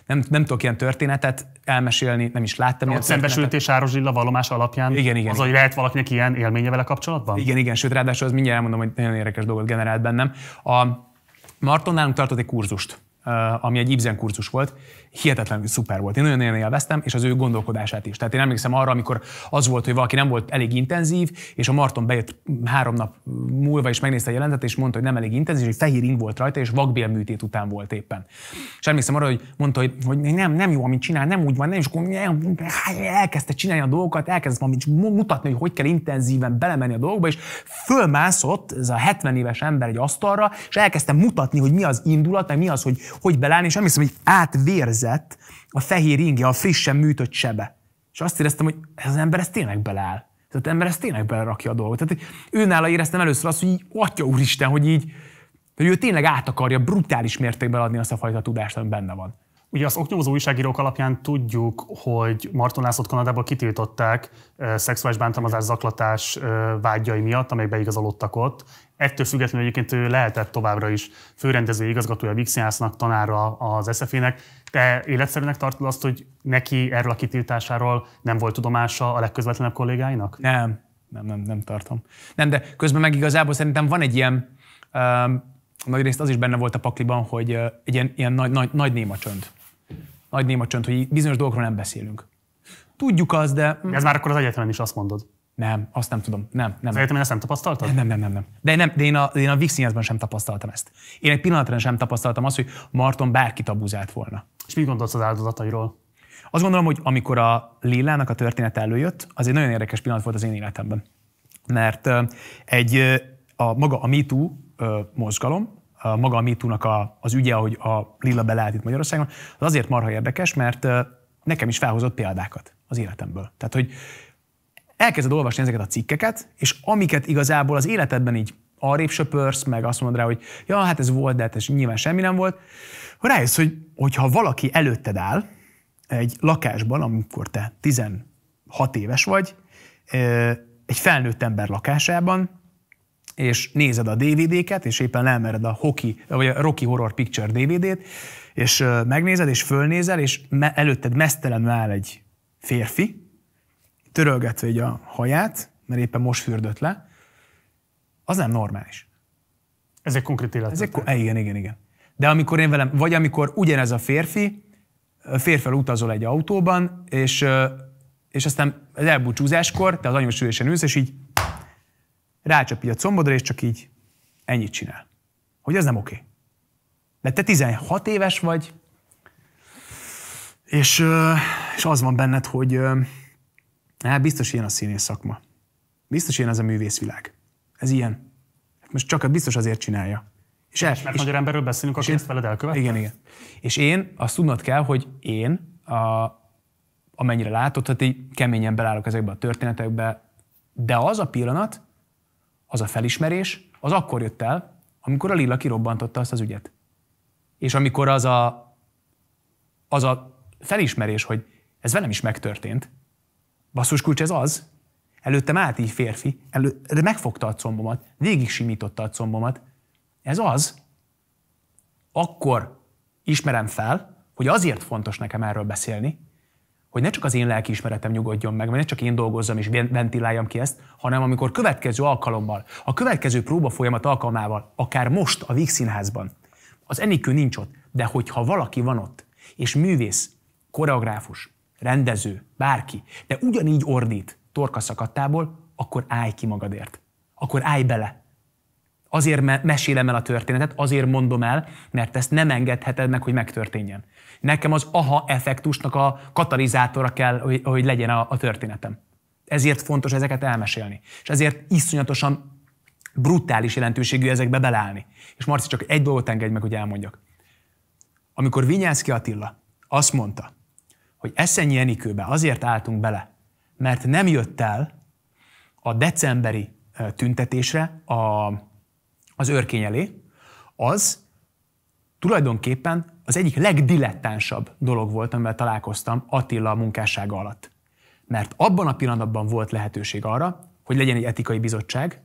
nem, nem tudok ilyen történetet elmesélni, nem is láttam. Ott szembesült és Áros vallomás alapján? Igen, igen. Az, hogy lehet valakinek ilyen élménye vele kapcsolatban? Igen, igen, sőt, ráadásul az mindjárt elmondom, hogy nagyon érdekes dolgot generált bennem. A Marton nálunk tartott egy kurzust, ami egy Ibzen kurzus volt, hihetetlenül szuper volt. Én nagyon-nagyon élveztem, és az ő gondolkodását is. Tehát én emlékszem arra, amikor az volt, hogy valaki nem volt elég intenzív, és a Marton bejött három nap múlva, és megnézte a jelentet, és mondta, hogy nem elég intenzív, és hogy fehér ing volt rajta, és vakbélműtét után volt éppen. És emlékszem arra, hogy mondta, hogy, hogy nem, nem jó, amit csinál, nem úgy van, nem, és akkor elkezdte csinálni a dolgokat, elkezdett valamit mutatni, hogy hogy kell intenzíven belemenni a dolgokba, és fölmászott ez a 70 éves ember egy asztalra, és elkezdte mutatni, hogy mi az indulat, meg mi az, hogy hogy belállni, és emlékszem, hogy átvérz érzett, a fehér ingje, a frissen műtött sebe. És azt éreztem, hogy ez az ember ez tényleg beleáll. Ez az ember ez tényleg belerakja a dolgot. Tehát őnála éreztem először azt, hogy így, atya úristen, hogy így, hogy ő tényleg át akarja brutális mértékben adni azt a fajta tudást, ami benne van. Ugye az oknyomozó újságírók alapján tudjuk, hogy Marton Lászlót Kanadából kitiltották szexuális bántalmazás, zaklatás vágyai miatt, amelyek beigazolódtak ott. Ettől függetlenül egyébként ő lehetett továbbra is főrendező igazgatója a tanára az SZF-ének. Te életszerűnek tartod azt, hogy neki erről a kitiltásáról nem volt tudomása a legközvetlenebb kollégáinak? Nem, nem, nem, nem tartom. Nem, de közben meg igazából szerintem van egy ilyen, um, nagyrészt az is benne volt a pakliban, hogy uh, egy ilyen, ilyen nagy, nagy, nagy néma csönd nagy néma csönd, hogy bizonyos dolgokról nem beszélünk. Tudjuk az, de... Ez már akkor az egyetemen is azt mondod. Nem, azt nem tudom. Nem, nem. Az egyetemen ezt nem tapasztaltad? Nem, nem, nem, nem. De, nem, de én a, de én a Vix sem tapasztaltam ezt. Én egy pillanatra sem tapasztaltam azt, hogy Marton bárki tabuzált volna. És mit gondolsz az áldozatairól? Azt gondolom, hogy amikor a Lillának a történet előjött, az egy nagyon érdekes pillanat volt az én életemben. Mert egy, a maga a MeToo mozgalom, a maga a MeToo-nak a, az ügye, hogy a Lilla beleállt itt Magyarországon, az azért marha érdekes, mert nekem is felhozott példákat az életemből. Tehát, hogy elkezded olvasni ezeket a cikkeket, és amiket igazából az életedben így arrébb söpörsz, meg azt mondod rá, hogy ja, hát ez volt, de hát ez nyilván semmi nem volt, rájössz, hogy hogyha valaki előtted áll egy lakásban, amikor te 16 éves vagy, egy felnőtt ember lakásában, és nézed a DVD-ket, és éppen lemered a, hockey, vagy a Rocky Horror Picture DVD-t, és megnézed, és fölnézel, és me- előtted mesztelenül áll egy férfi, törölgetve egy a haját, mert éppen most fürdött le, az nem normális. Ez egy konkrét élet. Ezek, ko- igen, igen, igen. De amikor én velem, vagy amikor ugyanez a férfi, férfel utazol egy autóban, és, és aztán az elbúcsúzáskor, te az anyós ülésen ülsz, és így rácsap így a combodra, és csak így ennyit csinál. Hogy ez nem oké. De te 16 éves vagy, és, és az van benned, hogy hát biztos ilyen a színész szakma. Biztos ilyen az a művészvilág. Ez ilyen. Most csak biztos azért csinálja. És el, Mert és, magyar emberről beszélünk, aki ezt veled elkövet. Igen, igen. És én, azt tudnod kell, hogy én, a, amennyire látod, hogy hát keményen belállok ezekbe a történetekbe, de az a pillanat, az a felismerés, az akkor jött el, amikor a Lilla kirobbantotta azt az ügyet. És amikor az a, az a felismerés, hogy ez velem is megtörtént, kulcs ez az, előtte állt férfi, elő, megfogta a combomat, végig simította a combomat, ez az, akkor ismerem fel, hogy azért fontos nekem erről beszélni, hogy ne csak az én lelkiismeretem nyugodjon meg, vagy ne csak én dolgozzam és ventiláljam ki ezt, hanem amikor következő alkalommal, a következő próba folyamat alkalmával, akár most a Víg Színházban, az Enikő nincs ott, de hogyha valaki van ott, és művész, koreográfus, rendező, bárki, de ugyanígy ordít szakadtából, akkor állj ki magadért. Akkor állj bele, Azért mesélem el a történetet, azért mondom el, mert ezt nem engedheted meg, hogy megtörténjen. Nekem az aha effektusnak a katalizátora kell, hogy, hogy legyen a, a történetem. Ezért fontos ezeket elmesélni. És ezért iszonyatosan brutális jelentőségű ezekbe belállni. És Marci, csak egy dolgot engedj meg, hogy elmondjak. Amikor Vinyánszki Attila azt mondta, hogy Eszenyi Enikőbe azért álltunk bele, mert nem jött el a decemberi tüntetésre, a az örkény elé, az tulajdonképpen az egyik legdilettánsabb dolog volt, amivel találkoztam Attila munkássága alatt. Mert abban a pillanatban volt lehetőség arra, hogy legyen egy etikai bizottság,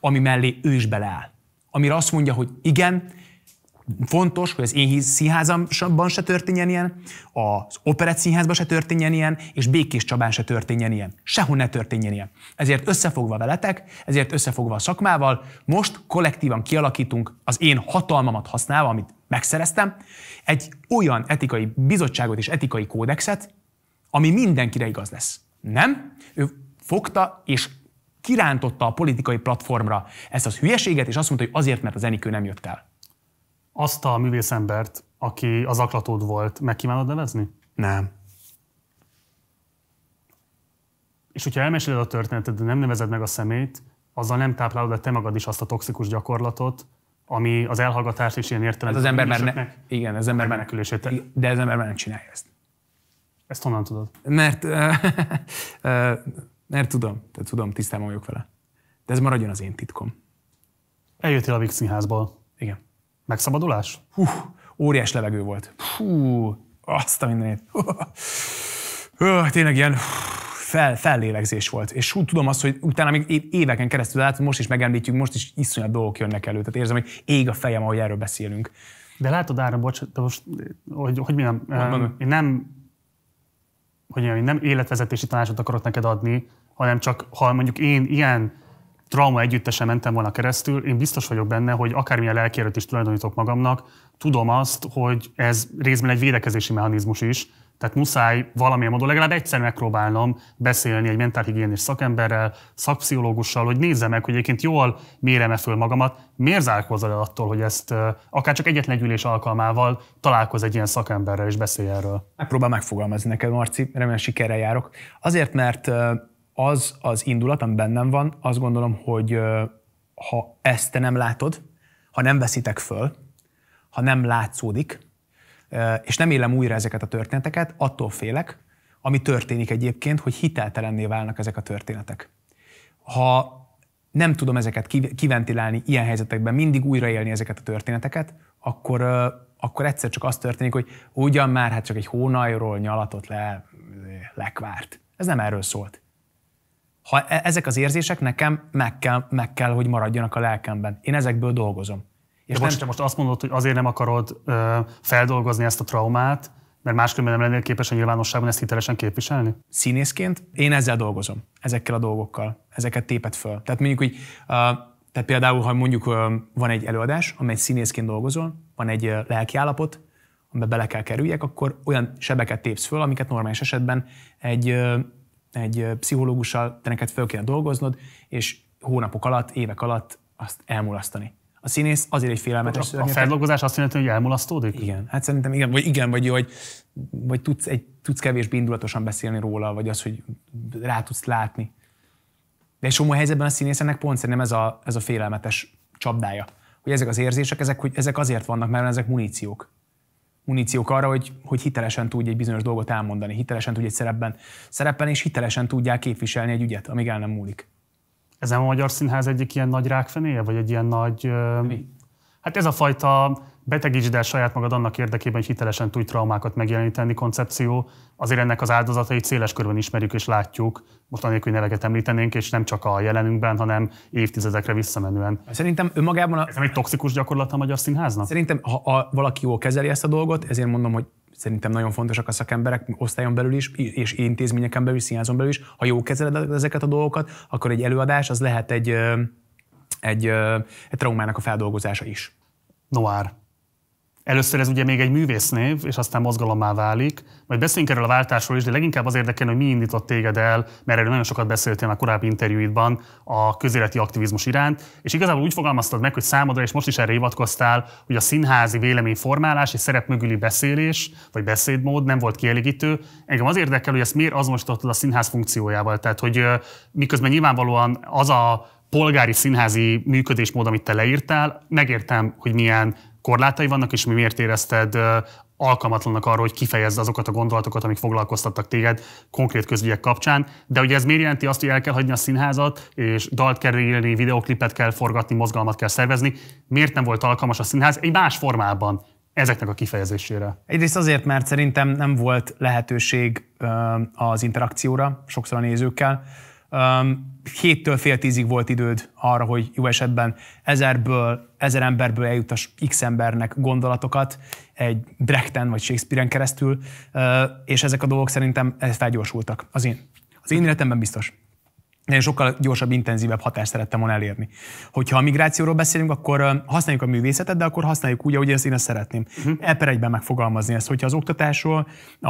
ami mellé ő is beleáll. Amire azt mondja, hogy igen, fontos, hogy az én színházamban se történjen ilyen, az operett színházban se történjen ilyen, és Békés Csabán se történjen ilyen. Sehol ne történjen ilyen. Ezért összefogva veletek, ezért összefogva a szakmával, most kollektívan kialakítunk az én hatalmamat használva, amit megszereztem, egy olyan etikai bizottságot és etikai kódexet, ami mindenkire igaz lesz. Nem? Ő fogta és kirántotta a politikai platformra ezt az hülyeséget, és azt mondta, hogy azért, mert az Enikő nem jött el. Azt a művészembert, aki az aklatód volt, megkívánod nevezni? Nem. És hogyha elmeséled a történetet, de nem nevezed meg a szemét, azzal nem táplálod de te magad is azt a toxikus gyakorlatot, ami az elhallgatás és ilyen értelemben. Hát az ember már ne, igen, az ember menekülését. De az ember már nem csinálja ezt. Ezt honnan tudod? Mert, *laughs* mert tudom, te tudom, tisztában vagyok vele. De ez maradjon az én titkom. Eljöttél a Vix Igen. Megszabadulás? Hú, óriás levegő volt. Hú, azt a mindenét. Hú, tényleg ilyen fel, fellélegzés volt. És úgy tudom azt, hogy utána még éveken keresztül át, most is megemlítjük, most is iszonyat dolgok jönnek elő. Tehát érzem, hogy ég a fejem, ahogy erről beszélünk. De látod, Ára, bocs, de most, hogy, hogy mondjam, um, én nem, hogy mondjam, én nem életvezetési tanácsot akarok neked adni, hanem csak, ha mondjuk én ilyen trauma együttesen mentem volna keresztül, én biztos vagyok benne, hogy akármilyen lelkérőt is tulajdonítok magamnak, tudom azt, hogy ez részben egy védekezési mechanizmus is, tehát muszáj valamilyen módon legalább egyszer megpróbálnom beszélni egy mentálhigiénis szakemberrel, szakpszichológussal, hogy nézze meg, hogy egyébként jól mérem-e föl magamat, miért zárkózol el attól, hogy ezt akár csak egyetlen gyűlés alkalmával találkoz egy ilyen szakemberrel és beszélj erről. Megpróbál megfogalmazni neked, Marci, remélem sikerrel járok. Azért, mert az az indulat, ami bennem van, azt gondolom, hogy ha ezt te nem látod, ha nem veszitek föl, ha nem látszódik, és nem élem újra ezeket a történeteket, attól félek, ami történik egyébként, hogy hiteltelenné válnak ezek a történetek. Ha nem tudom ezeket kiventilálni ilyen helyzetekben, mindig újraélni ezeket a történeteket, akkor, akkor egyszer csak az történik, hogy ugyan már hát csak egy hónajról nyalatot le lekvárt. Ez nem erről szólt ha e, ezek az érzések nekem meg kell, meg kell, hogy maradjanak a lelkemben. Én ezekből dolgozom. És most nem... te most azt mondod, hogy azért nem akarod ö, feldolgozni ezt a traumát, mert máskülönben nem lennél képes a nyilvánosságban ezt hitelesen képviselni? Színészként én ezzel dolgozom, ezekkel a dolgokkal, ezeket téped föl. Tehát mondjuk, hogy tehát például, ha mondjuk van egy előadás, amely színészként dolgozol, van egy lelkiállapot, amiben bele kell kerüljek, akkor olyan sebeket tépsz föl, amiket normális esetben egy egy pszichológussal, te neked fel kell dolgoznod, és hónapok alatt, évek alatt azt elmulasztani. A színész azért egy félelmetes a, A feldolgozás azt jelenti, hogy elmulasztódik? Igen, hát szerintem igen, vagy igen, vagy vagy, hogy vagy tudsz, egy, tudsz kevésbé indulatosan beszélni róla, vagy az, hogy rá tudsz látni. De egy csomó helyzetben a színészenek pont szerintem ez a, ez a félelmetes csapdája. Hogy ezek az érzések, ezek, hogy ezek azért vannak, mert ezek muníciók muníciók arra, hogy, hogy hitelesen tudj egy bizonyos dolgot elmondani, hitelesen tudj egy szerepben szerepelni, és hitelesen tudják képviselni egy ügyet, amíg el nem múlik. Ez a magyar színház egyik ilyen nagy rákfenéje, vagy egy ilyen nagy... Mi? Hát ez a fajta betegítsd el saját magad annak érdekében, hogy hitelesen tudj traumákat megjeleníteni koncepció. Azért ennek az áldozatait széles körben ismerjük és látjuk, most anélkül, hogy neveket említenénk, és nem csak a jelenünkben, hanem évtizedekre visszamenően. Szerintem önmagában... A... Ez nem egy toxikus gyakorlat a magyar színháznak? Szerintem, ha a, valaki jól kezeli ezt a dolgot, ezért mondom, hogy szerintem nagyon fontosak a szakemberek osztályon belül is, és intézményeken belül, színházon belül is. Ha jól kezeled e- ezeket a dolgokat, akkor egy előadás az lehet egy, egy, egy, egy traumának a feldolgozása is. Noár. Először ez ugye még egy művésznév, és aztán mozgalommá válik. Majd beszéljünk erről a váltásról is, de leginkább az érdekel, hogy mi indított téged el, mert erről nagyon sokat beszéltél már korábbi interjúidban a közéleti aktivizmus iránt, és igazából úgy fogalmaztad meg, hogy számodra, és most is erre hivatkoztál, hogy a színházi véleményformálás és szerep mögüli beszélés, vagy beszédmód nem volt kielégítő. Engem az érdekel, hogy ezt miért azonosítottad a színház funkciójával, tehát hogy miközben nyilvánvalóan az a polgári színházi működésmód, amit te leírtál, megértem, hogy milyen korlátai vannak, és mi miért érezted alkalmatlanak arra, hogy kifejezd azokat a gondolatokat, amik foglalkoztattak téged konkrét közügyek kapcsán. De ugye ez miért jelenti azt, hogy el kell hagyni a színházat, és dalt kell írni, videoklipet kell forgatni, mozgalmat kell szervezni. Miért nem volt alkalmas a színház egy más formában ezeknek a kifejezésére? Egyrészt azért, mert szerintem nem volt lehetőség az interakcióra sokszor a nézőkkel héttől fél tízig volt időd arra, hogy jó esetben ezerből, ezer emberből eljutas x embernek gondolatokat egy Brechten vagy Shakespeare-en keresztül, és ezek a dolgok szerintem felgyorsultak az én. Az én életemben biztos én sokkal gyorsabb, intenzívebb hatást szerettem volna elérni. Hogyha a migrációról beszélünk, akkor használjuk a művészetet, de akkor használjuk úgy, ahogy ezt én ezt szeretném. Uh-huh. Mhm. Eper egyben megfogalmazni ezt, hogyha az oktatásról, a,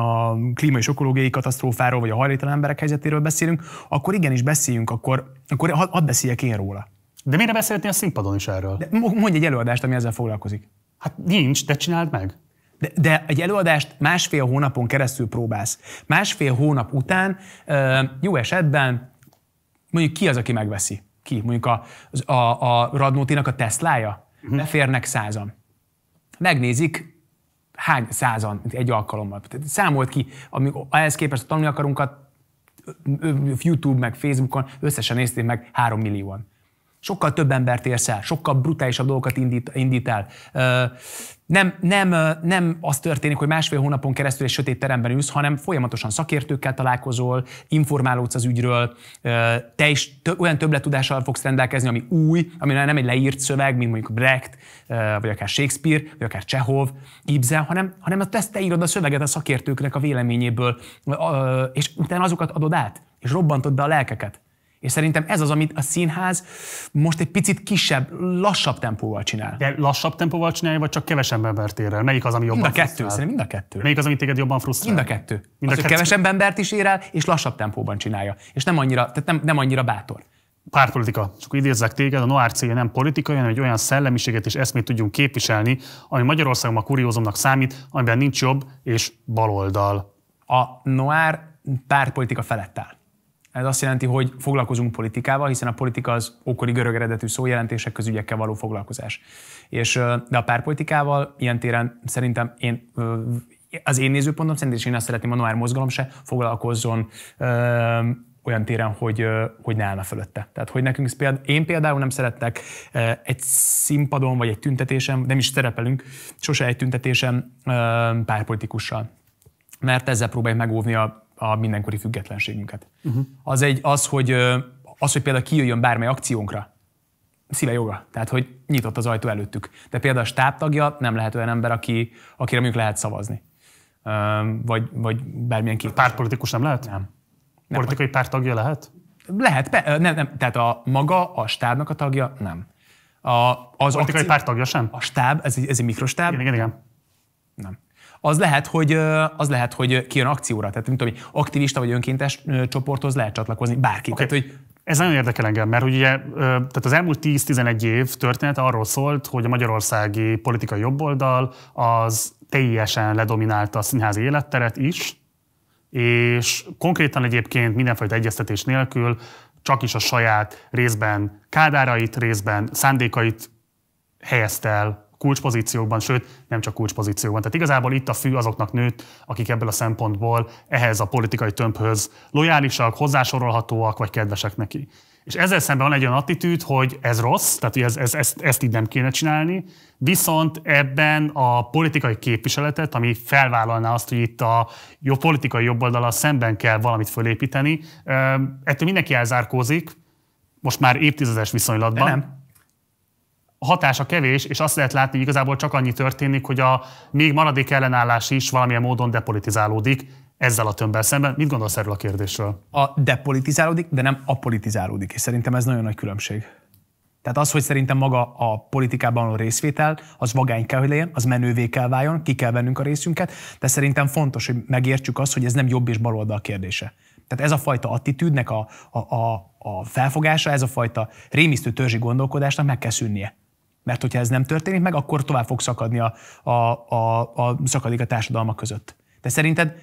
a klíma és ökológiai katasztrófáról, vagy a hajléktalan emberek helyzetéről beszélünk, akkor igenis beszéljünk, akkor, akkor hadd beszéljek én róla. De miért beszélhetnél a színpadon is erről? De mondj egy előadást, ami ezzel foglalkozik. Hát nincs, de csináld meg. De, de egy előadást másfél hónapon keresztül próbálsz. Másfél hónap után jó esetben Mondjuk ki az, aki megveszi? Ki? Mondjuk a, a, a Radnótinak a Teslája? Uh-huh. Beférnek százan. Megnézik, hány százan egy alkalommal. számolt ki, amíg ehhez képest tanulni akarunkat, YouTube meg Facebookon összesen nézték meg 3 millióan. Sokkal több embert érsz el, sokkal brutálisabb dolgokat indít, indít el. Nem, nem, nem az történik, hogy másfél hónapon keresztül egy sötét teremben ülsz, hanem folyamatosan szakértőkkel találkozol, informálódsz az ügyről, te is olyan többletudással fogsz rendelkezni, ami új, ami nem egy leírt szöveg, mint mondjuk Brecht, vagy akár Shakespeare, vagy akár Csehov, Ibsen, hanem, hanem te, te írod a szöveget a szakértőknek a véleményéből, és utána azokat adod át, és robbantod be a lelkeket. És szerintem ez az, amit a színház most egy picit kisebb, lassabb tempóval csinál. De lassabb tempóval csinálja, vagy csak kevesebb embert ér el? Melyik az, ami jobban Mind a kettő, frusztrál? szerintem mind a kettő. Melyik az, ami téged jobban frusztrál? Mind a kettő. Mind a az, kettő. kevesebb embert is ér el, és lassabb tempóban csinálja. És nem annyira, tehát nem, nem annyira bátor pártpolitika. Csak idézzek téged, a Noár célja nem politika, hanem egy olyan szellemiséget és eszmét tudjunk képviselni, ami Magyarországon a kuriózomnak számít, amiben nincs jobb és baloldal. A Noár pártpolitika felett áll. Ez azt jelenti, hogy foglalkozunk politikával, hiszen a politika az ókori görög eredetű szó jelentések közügyekkel való foglalkozás. És, de a párpolitikával ilyen téren szerintem én az én nézőpontom szerint, és én azt szeretném, a Noár mozgalom se foglalkozzon ö, olyan téren, hogy, ö, hogy ne állna fölötte. Tehát, hogy nekünk például, én például nem szerettek ö, egy színpadon, vagy egy tüntetésen, nem is szerepelünk, sose egy tüntetésen ö, párpolitikussal. Mert ezzel próbáljuk megóvni a a mindenkori függetlenségünket. Uh-huh. Az, egy, az, hogy, az, hogy például kijöjjön bármely akciónkra, szíve joga. Tehát, hogy nyitott az ajtó előttük. De például a stábtagja nem lehet olyan ember, aki, akire mondjuk lehet szavazni. Vagy, vagy bármilyen kép. Pártpolitikus nem lehet? Nem. nem. Politikai párttagja lehet? Lehet, nem, nem. Tehát a maga, a stábnak a tagja nem. A, az politikai akció... párttagja sem? A stáb, ez egy, ez egy mikrostáb. Igen, igen, igen. Nem az lehet, hogy, az lehet, hogy kijön akcióra. Tehát, mint tudom, aktivista vagy önkéntes csoporthoz lehet csatlakozni bárki. Okay. Tehát, hogy ez nagyon érdekel engem, mert ugye tehát az elmúlt 10-11 év története arról szólt, hogy a magyarországi politikai jobboldal az teljesen ledominálta a színházi életteret is, és konkrétan egyébként mindenfajta egyeztetés nélkül csak is a saját részben kádárait, részben szándékait helyezte el kulcspozíciókban, sőt, nem csak kulcspozíciókban. Tehát igazából itt a fű azoknak nőtt, akik ebből a szempontból ehhez a politikai tömbhöz lojálisak, hozzásorolhatóak vagy kedvesek neki. És ezzel szemben van egy olyan attitűd, hogy ez rossz, tehát ez, ez, ezt, ezt így nem kéne csinálni, viszont ebben a politikai képviseletet, ami felvállalná azt, hogy itt a jó politikai jobboldala szemben kell valamit fölépíteni, ettől mindenki elzárkózik, most már évtizedes viszonylatban. De nem hatása kevés, és azt lehet látni, hogy igazából csak annyi történik, hogy a még maradék ellenállás is valamilyen módon depolitizálódik ezzel a tömbbel szemben. Mit gondolsz erről a kérdésről? A depolitizálódik, de nem apolitizálódik, és szerintem ez nagyon nagy különbség. Tehát az, hogy szerintem maga a politikában a részvétel, az vagány kell, hogy legyen, az menővé kell váljon, ki kell vennünk a részünket, de szerintem fontos, hogy megértsük azt, hogy ez nem jobb és baloldal kérdése. Tehát ez a fajta attitűdnek a, a, a, a felfogása, ez a fajta rémisztő törzsi gondolkodásnak meg kell szűnnie. Mert hogyha ez nem történik meg, akkor tovább fog szakadni a, a, a, a szakadék a társadalmak között. De szerinted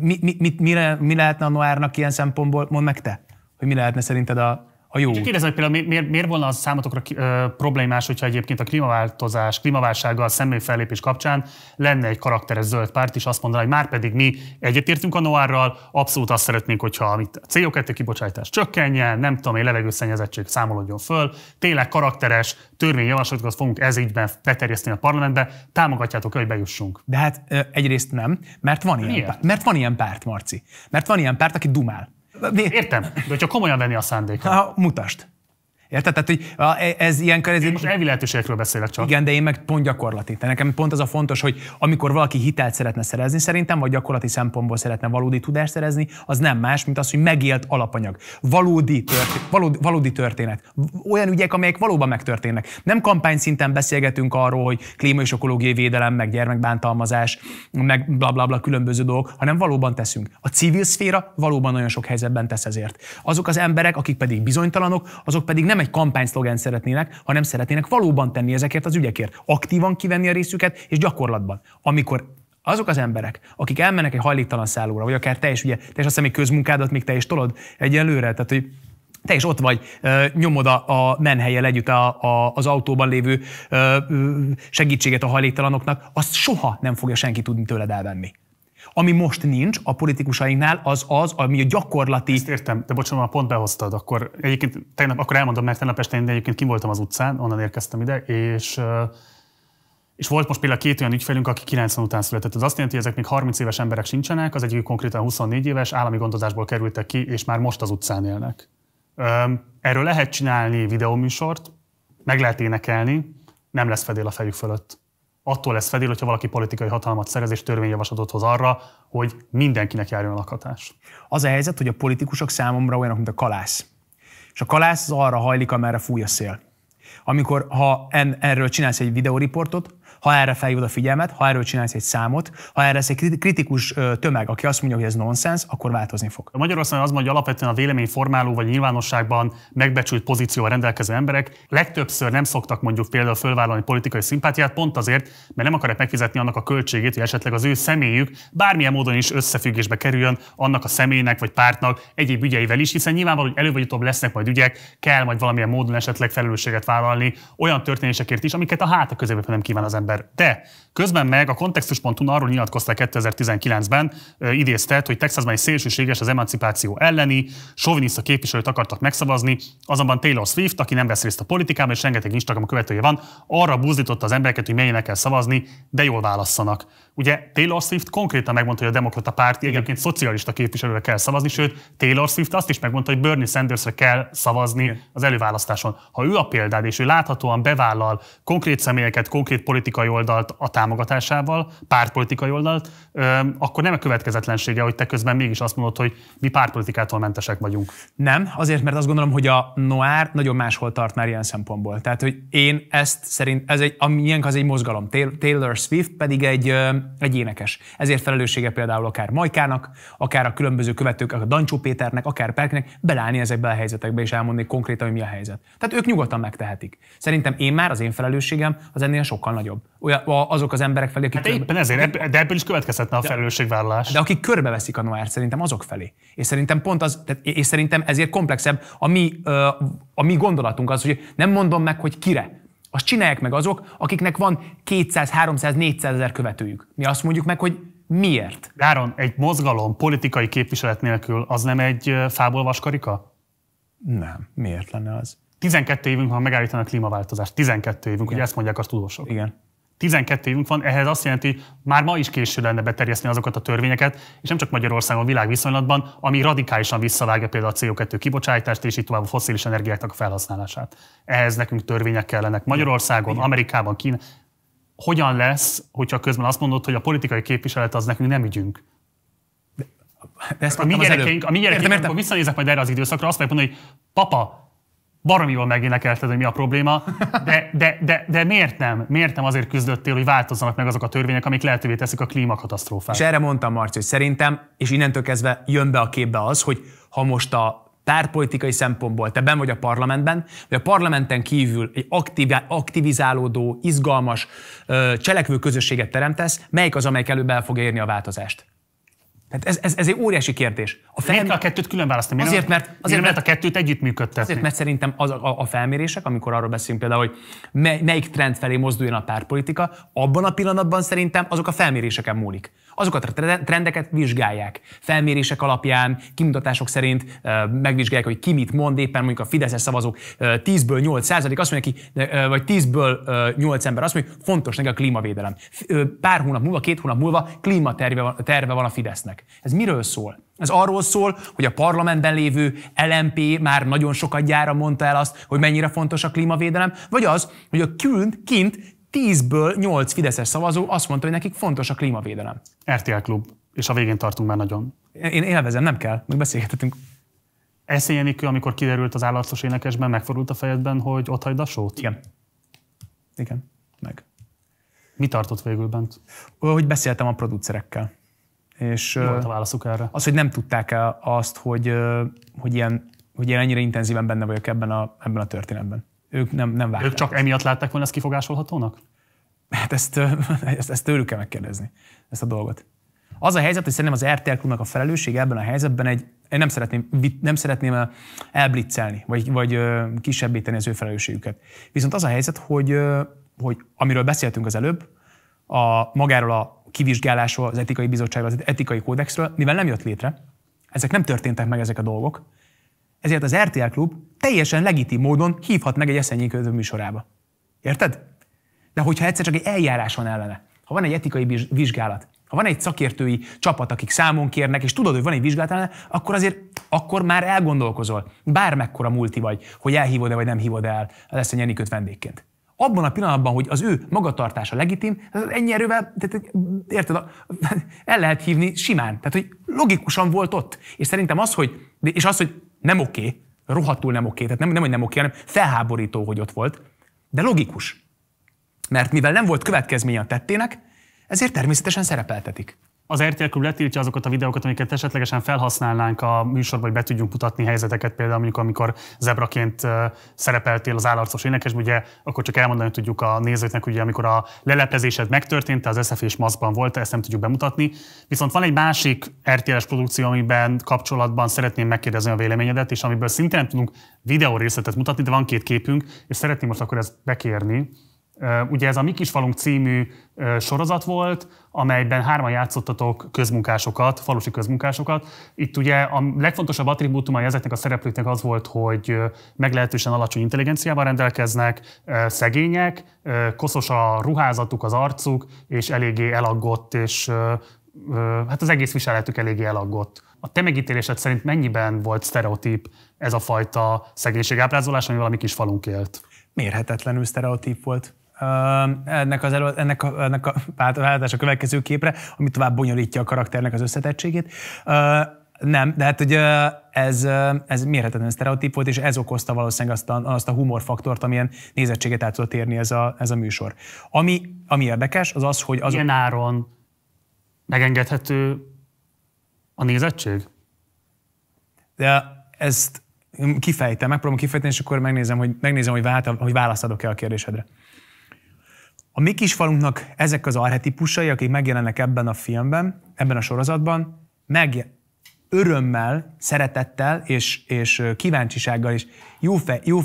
mi, mi, mi, mi, mi lehetne a Noárnak ilyen szempontból, mondd meg te, hogy mi lehetne szerinted a, a jó Csak Kérdezem, hogy például miért, miért volna az számotokra ö, problémás, hogyha egyébként a klímaváltozás, klímaválsággal szemben fellépés kapcsán lenne egy karakteres zöld párt, és azt mondaná, hogy már pedig mi egyetértünk a noárral, abszolút azt szeretnénk, hogyha amit a CO2 kibocsátás csökkenjen, nem tudom én, levegőszennyezettség számolódjon föl, tényleg karakteres törvényjavaslatokat fogunk ez ígyben beterjeszteni a parlamentbe, támogatjátok, hogy bejussunk. De hát egyrészt nem, mert van ilyen, párt, mert van ilyen párt, Marci. Mert van ilyen párt, aki dumál. Értem, de csak komolyan venni a szándékot. Ha, mutást. Érted? Tehát, hogy e, ez ilyen ez Én most elvi lehetőségekről beszélek csak. Igen, de én meg pont gyakorlati. Tehát nekem pont az a fontos, hogy amikor valaki hitelt szeretne szerezni szerintem, vagy gyakorlati szempontból szeretne valódi tudást szerezni, az nem más, mint az, hogy megélt alapanyag. Valódi, tört, valódi, valódi történet. Olyan ügyek, amelyek valóban megtörténnek. Nem kampány szinten beszélgetünk arról, hogy klíma és ökológiai védelem, meg gyermekbántalmazás, meg blablabla bla, bla, különböző dolgok, hanem valóban teszünk. A civil szféra valóban nagyon sok helyzetben tesz ezért. Azok az emberek, akik pedig bizonytalanok, azok pedig nem egy kampányszlogent szeretnének, hanem szeretnének valóban tenni ezekért az ügyekért. Aktívan kivenni a részüket, és gyakorlatban. Amikor azok az emberek, akik elmennek egy hajléktalan szállóra, vagy akár te is, ugye, te is azt hiszem, közmunkádat még te is tolod egyenlőre, tehát hogy te is ott vagy, nyomod a, a menhelyel együtt a, a, az autóban lévő segítséget a hajléktalanoknak, azt soha nem fogja senki tudni tőled elvenni. Ami most nincs a politikusainknál, az az, ami a gyakorlati... Ezt értem, de bocsánat, pont behoztad. Akkor egyébként tegnap, akkor elmondom, mert tegnap este én egyébként kim voltam az utcán, onnan érkeztem ide, és és volt most például két olyan ügyfelünk, aki 90 után született. Ez azt jelenti, hogy ezek még 30 éves emberek sincsenek, az egyik konkrétan 24 éves, állami gondozásból kerültek ki, és már most az utcán élnek. Erről lehet csinálni videóműsort, meg lehet énekelni, nem lesz fedél a fejük fölött attól lesz fedél, hogyha valaki politikai hatalmat szerez és törvényjavaslatot hoz arra, hogy mindenkinek járjon a lakhatás. Az a helyzet, hogy a politikusok számomra olyanok, mint a kalász. És a kalász az arra hajlik, amerre fúj a szél. Amikor, ha en, erről csinálsz egy videóriportot, ha erre felhívod a figyelmet, ha erről csinálsz egy számot, ha erre lesz egy kritikus tömeg, aki azt mondja, hogy ez nonsens, akkor változni fog. Magyarországon az mondja, alapvetően a véleményformáló vagy nyilvánosságban megbecsült pozícióval rendelkező emberek legtöbbször nem szoktak mondjuk például fölvállalni politikai szimpátiát, pont azért, mert nem akarják megfizetni annak a költségét, hogy esetleg az ő személyük bármilyen módon is összefüggésbe kerüljön annak a személynek vagy pártnak egyéb ügyeivel is, hiszen nyilvánvaló, hogy előbb vagy utóbb lesznek majd ügyek, kell majd valamilyen módon esetleg felelősséget vállalni olyan történésekért is, amiket a háta közébe nem kíván az ember ember. De közben meg a kontextus.hu arról nyilatkozta 2019-ben, idéztet, hogy Texasban egy szélsőséges az emancipáció elleni, soviniszta képviselőt akartak megszavazni, azonban Taylor Swift, aki nem vesz részt a politikában, és rengeteg Instagram követője van, arra buzdította az embereket, hogy menjenek el szavazni, de jól válasszanak. Ugye Taylor Swift konkrétan megmondta, hogy a demokrata párti Igen. egyébként szocialista képviselőre kell szavazni, sőt Taylor Swift azt is megmondta, hogy Bernie Sandersre kell szavazni Igen. az előválasztáson. Ha ő a példád, és ő láthatóan bevállal konkrét személyeket, konkrét politikai oldalt a támogatásával, pártpolitikai oldalt, akkor nem a következetlensége, hogy te közben mégis azt mondod, hogy mi pártpolitikától mentesek vagyunk. Nem, azért, mert azt gondolom, hogy a Noár nagyon máshol tart már ilyen szempontból. Tehát, hogy én ezt szerint, ez egy, az egy mozgalom, Taylor Swift pedig egy egy énekes. Ezért felelőssége például akár Majkának, akár a különböző követők, a Dancsó Péternek, akár Perknek belállni ezekbe a helyzetekbe és elmondni konkrétan, hogy mi a helyzet. Tehát ők nyugodtan megtehetik. Szerintem én már az én felelősségem az ennél sokkal nagyobb. Olyan, azok az emberek felé, akik. Hát körbe... ezért, de ebből is következhetne a felelősségvállalás. De, de akik körbeveszik a noárt, szerintem azok felé. És szerintem pont az, és szerintem ezért komplexebb a mi, a mi gondolatunk az, hogy nem mondom meg, hogy kire, azt csinálják meg azok, akiknek van 200, 300, 400 ezer követőjük. Mi azt mondjuk meg, hogy miért? Áron, egy mozgalom politikai képviselet nélkül az nem egy fából vaskarika? Nem, miért lenne az? 12 évünk ha megállítanak a klímaváltozást. 12 évünk, Igen. hogy ezt mondják a tudósok. Igen. 12 évünk van, ehhez azt jelenti, hogy már ma is késő lenne beterjeszteni azokat a törvényeket, és nem csak Magyarországon, világviszonylatban, ami radikálisan visszavágja például a CO2 kibocsátást és így tovább a foszilis energiáknak a felhasználását. Ehhez nekünk törvények kellenek Magyarországon, Igen. Amerikában, Kín. Hogyan lesz, hogyha közben azt mondod, hogy a politikai képviselet az nekünk nem ügyünk? De ezt a mi gyerekeink, a mi gyerekeink értem, értem. akkor visszanézek majd erre az időszakra, azt fogják mondani, hogy papa, baromi jól megénekelted, hogy mi a probléma, de, de, de, de miért nem? Miért nem azért küzdöttél, hogy változzanak meg azok a törvények, amik lehetővé teszik a klímakatasztrófát? És erre mondtam, Marci, hogy szerintem, és innentől kezdve jön be a képbe az, hogy ha most a pártpolitikai szempontból te ben vagy a parlamentben, vagy a parlamenten kívül egy aktiv, aktivizálódó, izgalmas, cselekvő közösséget teremtesz, melyik az, amelyik előbb el fog érni a változást? Tehát ez, ez, ez egy óriási kérdés. A fel... Miért a kettőt külön választani? Miért azért, mert, azért, miért mert, mert a kettőt együttműködtetni? Azért, mert szerintem az a, a, a felmérések, amikor arról beszélünk például, hogy mely, melyik trend felé mozduljon a párpolitika, abban a pillanatban szerintem azok a felméréseken múlik azokat a trendeket vizsgálják. Felmérések alapján, kimutatások szerint megvizsgálják, hogy ki mit mond, éppen mondjuk a Fideszes szavazók 10-ből 8 százalék azt mondja ki, vagy 10-ből 8 ember azt mondja, hogy fontos neki a klímavédelem. Pár hónap múlva, két hónap múlva klímaterve van, terve van a Fidesznek. Ez miről szól? Ez arról szól, hogy a parlamentben lévő LMP már nagyon sokat gyára mondta el azt, hogy mennyire fontos a klímavédelem, vagy az, hogy a kint, kint tízből nyolc fideszes szavazó azt mondta, hogy nekik fontos a klímavédelem. RTL Klub, és a végén tartunk már nagyon. Én élvezem, nem kell, még beszélgethetünk. Eszényenikő, amikor kiderült az állatos énekesben, megfordult a fejedben, hogy ott hagyd a sót? Igen. Igen, meg. Mi tartott végül bent? Hogy beszéltem a producerekkel. És, Mi volt a válaszuk erre? Az, hogy nem tudták el azt, hogy, hogy, ilyen, hogy ilyen ennyire intenzíven benne vagyok ebben a, ebben a történetben ők nem, nem vágták. Ők csak emiatt látták volna ezt kifogásolhatónak? Hát ezt, *laughs* ezt, ezt tőlük kell megkérdezni, ezt a dolgot. Az a helyzet, hogy szerintem az RTL klubnak a felelősség ebben a helyzetben egy, én nem szeretném, nem szeretném elblitzelni, vagy, vagy kisebbíteni az ő felelősségüket. Viszont az a helyzet, hogy, hogy amiről beszéltünk az előbb, a, magáról a kivizsgálásról, az etikai bizottságról, az etikai kódexről, mivel nem jött létre, ezek nem történtek meg ezek a dolgok, ezért az RTL Klub teljesen legitim módon hívhat meg egy eszenyi műsorába. Érted? De hogyha egyszer csak egy eljárás van ellene, ha van egy etikai vizsgálat, ha van egy szakértői csapat, akik számon kérnek, és tudod, hogy van egy vizsgálat ellene, akkor azért akkor már elgondolkozol, bármekkora multi vagy, hogy elhívod-e vagy nem hívod el lesz egy Enikőt vendégként. Abban a pillanatban, hogy az ő magatartása legitim, az ennyi erővel, tehát, érted, *laughs* el lehet hívni simán. Tehát, hogy logikusan volt ott. És szerintem az, hogy, és az, hogy nem oké, rohadtul nem oké, tehát nem, nem, hogy nem oké, hanem felháborító, hogy ott volt, de logikus. Mert mivel nem volt következménye a tettének, ezért természetesen szerepeltetik az RTL Klub letiltja azokat a videókat, amiket esetlegesen felhasználnánk a műsorban, hogy be tudjunk mutatni helyzeteket, például mondjuk amikor zebraként szerepeltél az állarcos énekes, ugye akkor csak elmondani tudjuk a nézőknek, ugye amikor a leleplezésed megtörtént, az SF és maszkban volt, ezt nem tudjuk bemutatni. Viszont van egy másik RTL-es produkció, amiben kapcsolatban szeretném megkérdezni a véleményedet, és amiből szintén nem tudunk videó részletet mutatni, de van két képünk, és szeretném most akkor ezt bekérni, Ugye ez a Mi kis falunk című sorozat volt, amelyben hárman játszottatok közmunkásokat, falusi közmunkásokat. Itt ugye a legfontosabb attribútumai ezeknek a szereplőknek az volt, hogy meglehetősen alacsony intelligenciával rendelkeznek, szegények, koszos a ruházatuk, az arcuk, és eléggé elaggott, és hát az egész viseletük eléggé elaggott. A te megítélésed szerint mennyiben volt sztereotíp ez a fajta szegénység ábrázolás, amivel a kis falunk élt? Mérhetetlenül sztereotíp volt ennek, az elő, ennek, a, ennek a váltás a következő képre, ami tovább bonyolítja a karakternek az összetettségét. Nem, de hát hogy ez, ez mérhetetlen sztereotíp volt, és ez okozta valószínűleg azt a, azt a humorfaktort, amilyen nézettséget át tudott érni ez a, ez a műsor. Ami, ami érdekes, az az, hogy... az... Ilyen áron megengedhető a nézettség? De ezt kifejtem, megpróbálom kifejteni, és akkor megnézem, hogy, megnézem, hogy, vált, hogy választ e a kérdésedre. A mi falunknak ezek az arhetipusai, akik megjelennek ebben a filmben, ebben a sorozatban, meg örömmel, szeretettel és, és kíváncsisággal és jó, fe, jó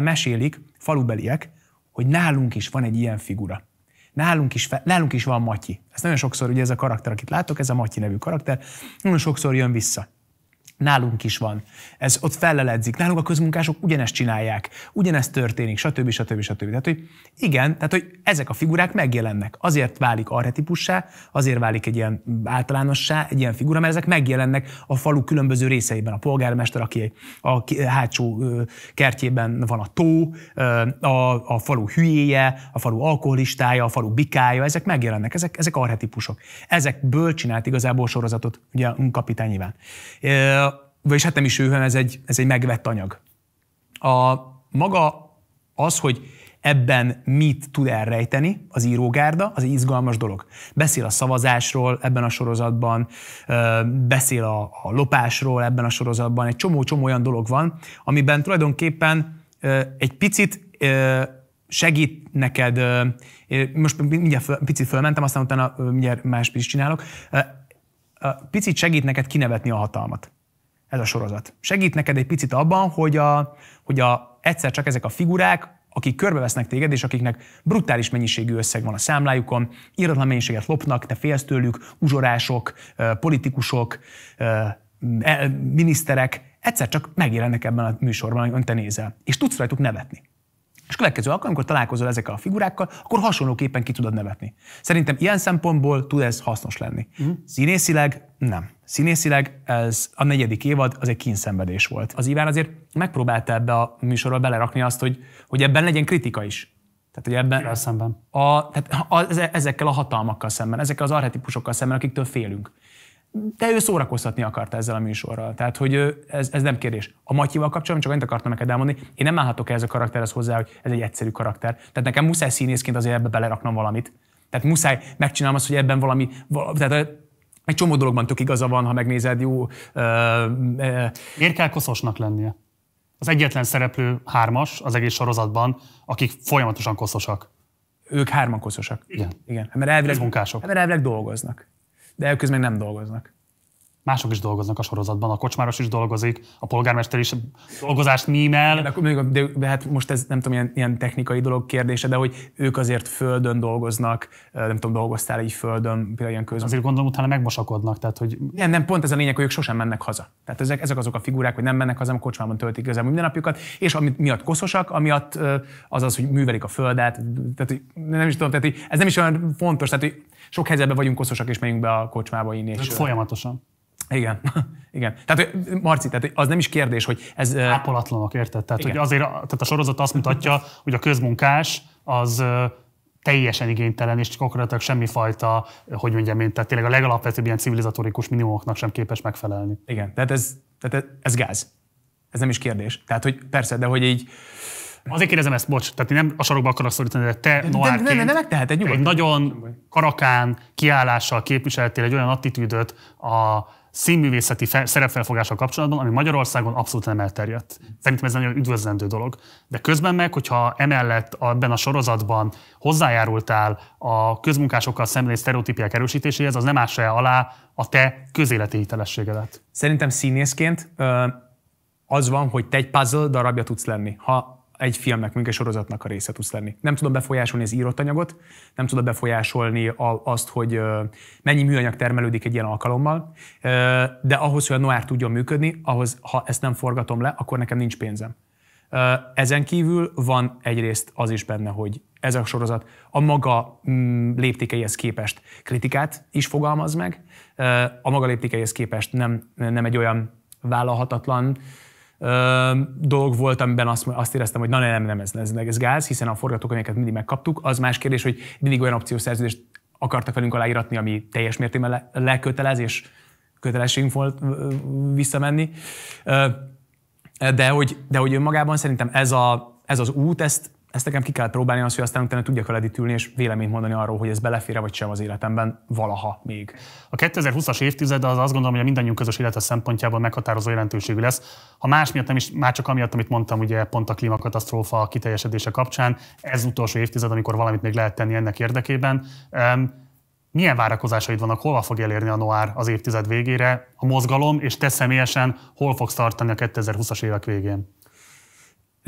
mesélik falubeliek, hogy nálunk is van egy ilyen figura. Nálunk is, nálunk is van Matyi. Ez nagyon sokszor, ugye ez a karakter, akit látok, ez a Matyi nevű karakter, nagyon sokszor jön vissza. Nálunk is van. Ez ott felleledzik. Nálunk a közmunkások ugyanezt csinálják, ugyanezt történik, stb. stb. stb. Tehát, hogy igen, tehát, hogy ezek a figurák megjelennek. Azért válik arhetipussá, azért válik egy ilyen általánossá, egy ilyen figura, mert ezek megjelennek a falu különböző részeiben. A polgármester, aki a hátsó kertjében van a tó, a, a falu hülyéje, a falu alkoholistája, a falu bikája, ezek megjelennek, ezek, ezek arhetipusok. Ezekből csinált igazából sorozatot, ugye a kapitány nyilván vagyis hát nem is ő, hanem ez egy, ez egy megvett anyag. A maga az, hogy ebben mit tud elrejteni az írógárda, az egy izgalmas dolog. Beszél a szavazásról ebben a sorozatban, beszél a, a lopásról ebben a sorozatban, egy csomó-csomó olyan dolog van, amiben tulajdonképpen egy picit segít neked, most mindjárt föl, picit fölmentem, aztán utána mindjárt más is csinálok, picit segít neked kinevetni a hatalmat ez a sorozat. Segít neked egy picit abban, hogy, a, hogy a, egyszer csak ezek a figurák, akik körbevesznek téged, és akiknek brutális mennyiségű összeg van a számlájukon, íratlan mennyiséget lopnak, te félsz tőlük, uzsorások, politikusok, e, miniszterek, egyszer csak megjelennek ebben a műsorban, amit te nézel, és tudsz rajtuk nevetni. És következő alkalom, amikor találkozol ezekkel a figurákkal, akkor hasonlóképpen ki tudod nevetni. Szerintem ilyen szempontból tud ez hasznos lenni. Mhm. Színészileg nem. Színészileg ez a negyedik évad, az egy kínszenvedés volt. Az Iván azért megpróbálta ebbe a műsorba belerakni azt, hogy, hogy ebben legyen kritika is. Tehát, hogy ebben... szemben? A, tehát a, ezekkel a hatalmakkal szemben, ezekkel az arhetipusokkal szemben, akiktől félünk. De ő szórakoztatni akarta ezzel a műsorral. Tehát, hogy ez, ez nem kérdés. A Matyival kapcsolatban csak annyit akartam neked elmondani, én nem állhatok ehhez a karakterhez hozzá, hogy ez egy egyszerű karakter. Tehát nekem muszáj színészként azért ebbe beleraknom valamit. Tehát muszáj megcsinálnom azt, hogy ebben valami, tehát egy csomó dologban tök igaza van, ha megnézed, jó... Miért kell koszosnak lennie? Az egyetlen szereplő hármas az egész sorozatban, akik folyamatosan koszosak. Ők hárman koszosak. Igen. Igen. Hát mert elvileg, munkások. Hát mert elvileg dolgoznak. De ők nem dolgoznak mások is dolgoznak a sorozatban, a kocsmáros is dolgozik, a polgármester is dolgozást mímel. De, de, de hát most ez nem tudom, ilyen, ilyen technikai dolog kérdése, de hogy ők azért földön dolgoznak, nem tudom, dolgoztál egy földön, például ilyen közben. Azért gondolom, utána megmosakodnak, tehát hogy... Nem, nem, pont ez a lényeg, hogy ők sosem mennek haza. Tehát ezek, ezek azok a figurák, hogy nem mennek haza, a kocsmában töltik minden napjukat. és ami miatt koszosak, amiatt az az, hogy művelik a földet, tehát hogy nem is tudom, tehát hogy ez nem is olyan fontos, tehát hogy sok helyzetben vagyunk koszosak, és megyünk be a kocsmába inni. És folyamatosan. Igen. *laughs* Igen. Tehát, Marci, tehát az nem is kérdés, hogy ez... Ápolatlanok, érted? Tehát, hogy azért tehát a sorozat azt mutatja, hogy a közmunkás az teljesen igénytelen, és konkrétan semmifajta, hogy mondjam én, tehát tényleg a legalapvetőbb ilyen civilizatórikus minimumoknak sem képes megfelelni. Igen, tehát ez, tehát ez, ez gáz. Ez nem is kérdés. Tehát, hogy persze, de hogy így... Azért kérdezem ezt, bocs, tehát nem a sarokba akarok szorítani, de te noárként... De, de, de, egy nagyon karakán kiállással képviseltél egy olyan attitűdöt a színművészeti fe, szerepfelfogással kapcsolatban, ami Magyarországon abszolút nem elterjedt. Szerintem ez nagyon üdvözlendő dolog. De közben meg, hogyha emellett ebben a sorozatban hozzájárultál a közmunkásokkal szembeni sztereotípiák erősítéséhez, az nem ássa alá a te közéleti hitelességedet. Szerintem színészként az van, hogy te egy puzzle darabja tudsz lenni. Ha egy filmnek, mondjuk egy sorozatnak a része tudsz lenni. Nem tudod befolyásolni az írott anyagot, nem tudod befolyásolni azt, hogy mennyi műanyag termelődik egy ilyen alkalommal, de ahhoz, hogy a noir tudjon működni, ahhoz, ha ezt nem forgatom le, akkor nekem nincs pénzem. Ezen kívül van egyrészt az is benne, hogy ez a sorozat a maga mm, léptékeihez képest kritikát is fogalmaz meg, a maga léptékeihez képest nem, nem egy olyan vállalhatatlan, dolog volt, amiben azt, azt éreztem, hogy na nem, nem, ez, ez, ez gáz, hiszen a forgatókönyveket mindig megkaptuk. Az más kérdés, hogy mindig olyan opciós szerződést akartak velünk aláíratni, ami teljes mértékben le, lekötelez, és kötelességünk volt visszamenni. De hogy, de hogy önmagában szerintem ez, a, ez az út, ezt ezt nekem ki kell próbálni, az, hogy aztán utána tudjak ülni, és véleményt mondani arról, hogy ez belefér vagy sem az életemben valaha még. A 2020-as évtized az azt gondolom, hogy a mindannyiunk közös élete szempontjából meghatározó jelentőségű lesz. Ha más miatt nem is, már csak amiatt, amit mondtam, ugye pont a klímakatasztrófa kiteljesedése kapcsán, ez utolsó évtized, amikor valamit még lehet tenni ennek érdekében. Um, milyen várakozásaid vannak, hova fog elérni a Noár az évtized végére, a mozgalom, és te személyesen hol fogsz tartani a 2020-as évek végén?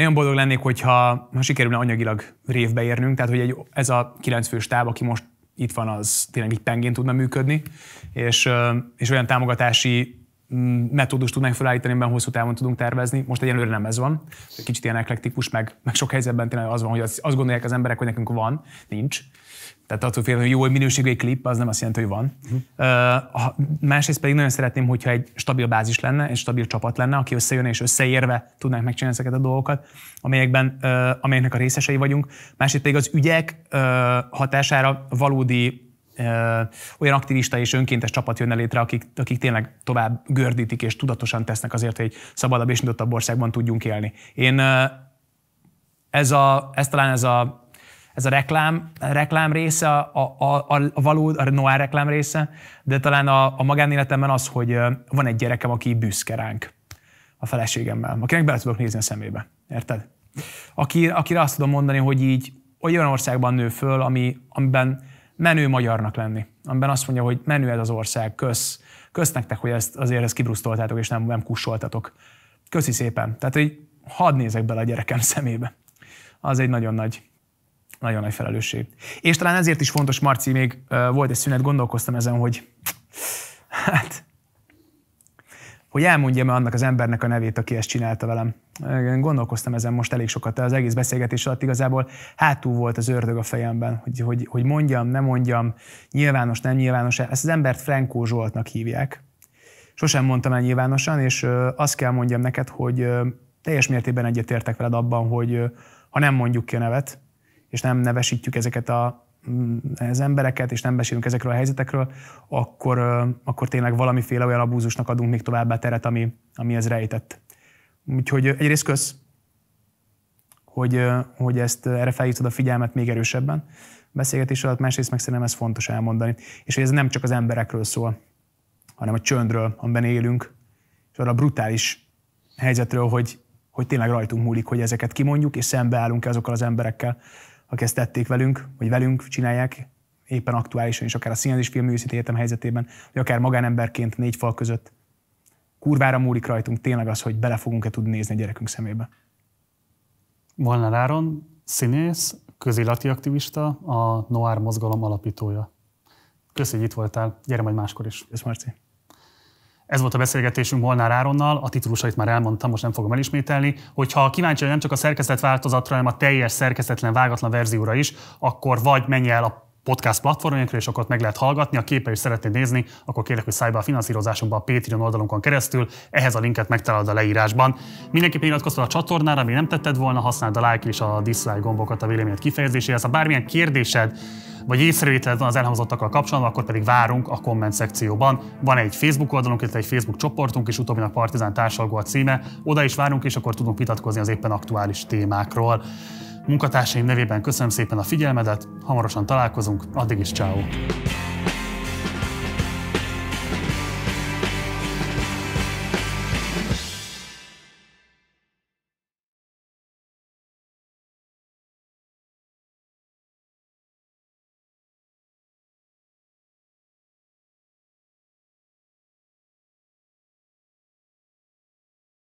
Nagyon boldog lennék, hogyha ha sikerülne anyagilag révbe érnünk, tehát hogy egy, ez a kilencfős táb, aki most itt van, az tényleg így pengén tudna működni, és, és olyan támogatási mm, metódust tudnánk felállítani, amiben hosszú távon tudunk tervezni. Most egyelőre nem ez van. Kicsit ilyen eklektikus, meg, meg sok helyzetben tényleg az van, hogy azt, azt gondolják az emberek, hogy nekünk van, nincs. Tehát attól félve, hogy jó minőségű egy klip, az nem azt jelenti, hogy van. Uh-huh. másrészt pedig nagyon szeretném, hogyha egy stabil bázis lenne, egy stabil csapat lenne, aki összejön és összeérve tudnánk megcsinálni ezeket a dolgokat, amelyekben, uh, amelyeknek a részesei vagyunk. Másrészt pedig az ügyek uh, hatására valódi olyan aktivista és önkéntes csapat jönne létre, akik, akik tényleg tovább gördítik és tudatosan tesznek azért, hogy egy szabadabb és nyitottabb országban tudjunk élni. Én ez, a, ez talán ez a ez a reklám, a reklám része, a, a, a, a való, a Noir reklám része, de talán a, a magánéletemben az, hogy van egy gyerekem, aki büszke ránk a feleségemmel, akinek bele tudok nézni a szemébe. Érted? Aki, akire azt tudom mondani, hogy így olyan országban nő föl, ami, amiben menő magyarnak lenni. Amiben azt mondja, hogy menő ez az ország, kösz, kösz nektek, hogy ezt, azért ezt kibrusztoltátok, és nem, nem kussoltatok. Köszi szépen. Tehát, hogy hadd nézek bele a gyerekem szemébe. Az egy nagyon nagy nagyon nagy felelősség. És talán ezért is fontos, Marci, még volt egy szünet, gondolkoztam ezen, hogy hát, hogy elmondjam -e annak az embernek a nevét, aki ezt csinálta velem. Gondolkoztam ezen most elég sokat az egész beszélgetés alatt, igazából hátul volt az ördög a fejemben, hogy, hogy, hogy mondjam, nem mondjam, nyilvános, nem nyilvános. Ezt az embert Frankó Zsoltnak hívják. Sosem mondtam el nyilvánosan, és azt kell mondjam neked, hogy teljes mértében egyetértek veled abban, hogy ha nem mondjuk ki a nevet, és nem nevesítjük ezeket a, mm, az embereket, és nem beszélünk ezekről a helyzetekről, akkor, akkor tényleg valamiféle olyan abúzusnak adunk még továbbá teret, ami, ami ez rejtett. Úgyhogy egyrészt kösz, hogy, hogy ezt erre felhívtad a figyelmet még erősebben beszélgetés alatt, másrészt meg szerintem ez fontos elmondani. És hogy ez nem csak az emberekről szól, hanem a csöndről, amiben élünk, és arra a brutális helyzetről, hogy, hogy tényleg rajtunk múlik, hogy ezeket kimondjuk, és szembeállunk azokkal az emberekkel, akik ezt tették velünk, vagy velünk csinálják, éppen aktuálisan is, akár a színház filmművészeti helyzetében, vagy akár magánemberként négy fal között. Kurvára múlik rajtunk tényleg az, hogy bele fogunk-e tudni nézni a gyerekünk szemébe. Molnár Áron, színész, közéleti aktivista, a Noár mozgalom alapítója. Köszönjük, hogy itt voltál. Gyere majd máskor is. Köszönöm, Marci. Ez volt a beszélgetésünk Molnár Áronnal, a titulusait már elmondtam, most nem fogom elismételni. Hogyha kíváncsi vagy nem csak a szerkesztett változatra, hanem a teljes szerkesztetlen vágatlan verzióra is, akkor vagy menj el a podcast platformjainkra, és akkor meg lehet hallgatni. A képe is szeretnéd nézni, akkor kérlek, hogy szállj be a finanszírozásunkba a Patreon oldalunkon keresztül. Ehhez a linket megtalálod a leírásban. Mindenképpen iratkozz fel a csatornára, ami nem tetted volna, használd a like és a dislike gombokat a véleményed kifejezéséhez. Ha bármilyen kérdésed vagy észrevételed van az elhangzottakkal kapcsolatban, akkor pedig várunk a komment szekcióban. Van egy Facebook oldalunk, illetve egy Facebook csoportunk is, utóbbi a Partizán társalgó a címe. Oda is várunk, és akkor tudunk vitatkozni az éppen aktuális témákról. Munkatársaim nevében köszönöm szépen a figyelmedet, hamarosan találkozunk, addig is ciao.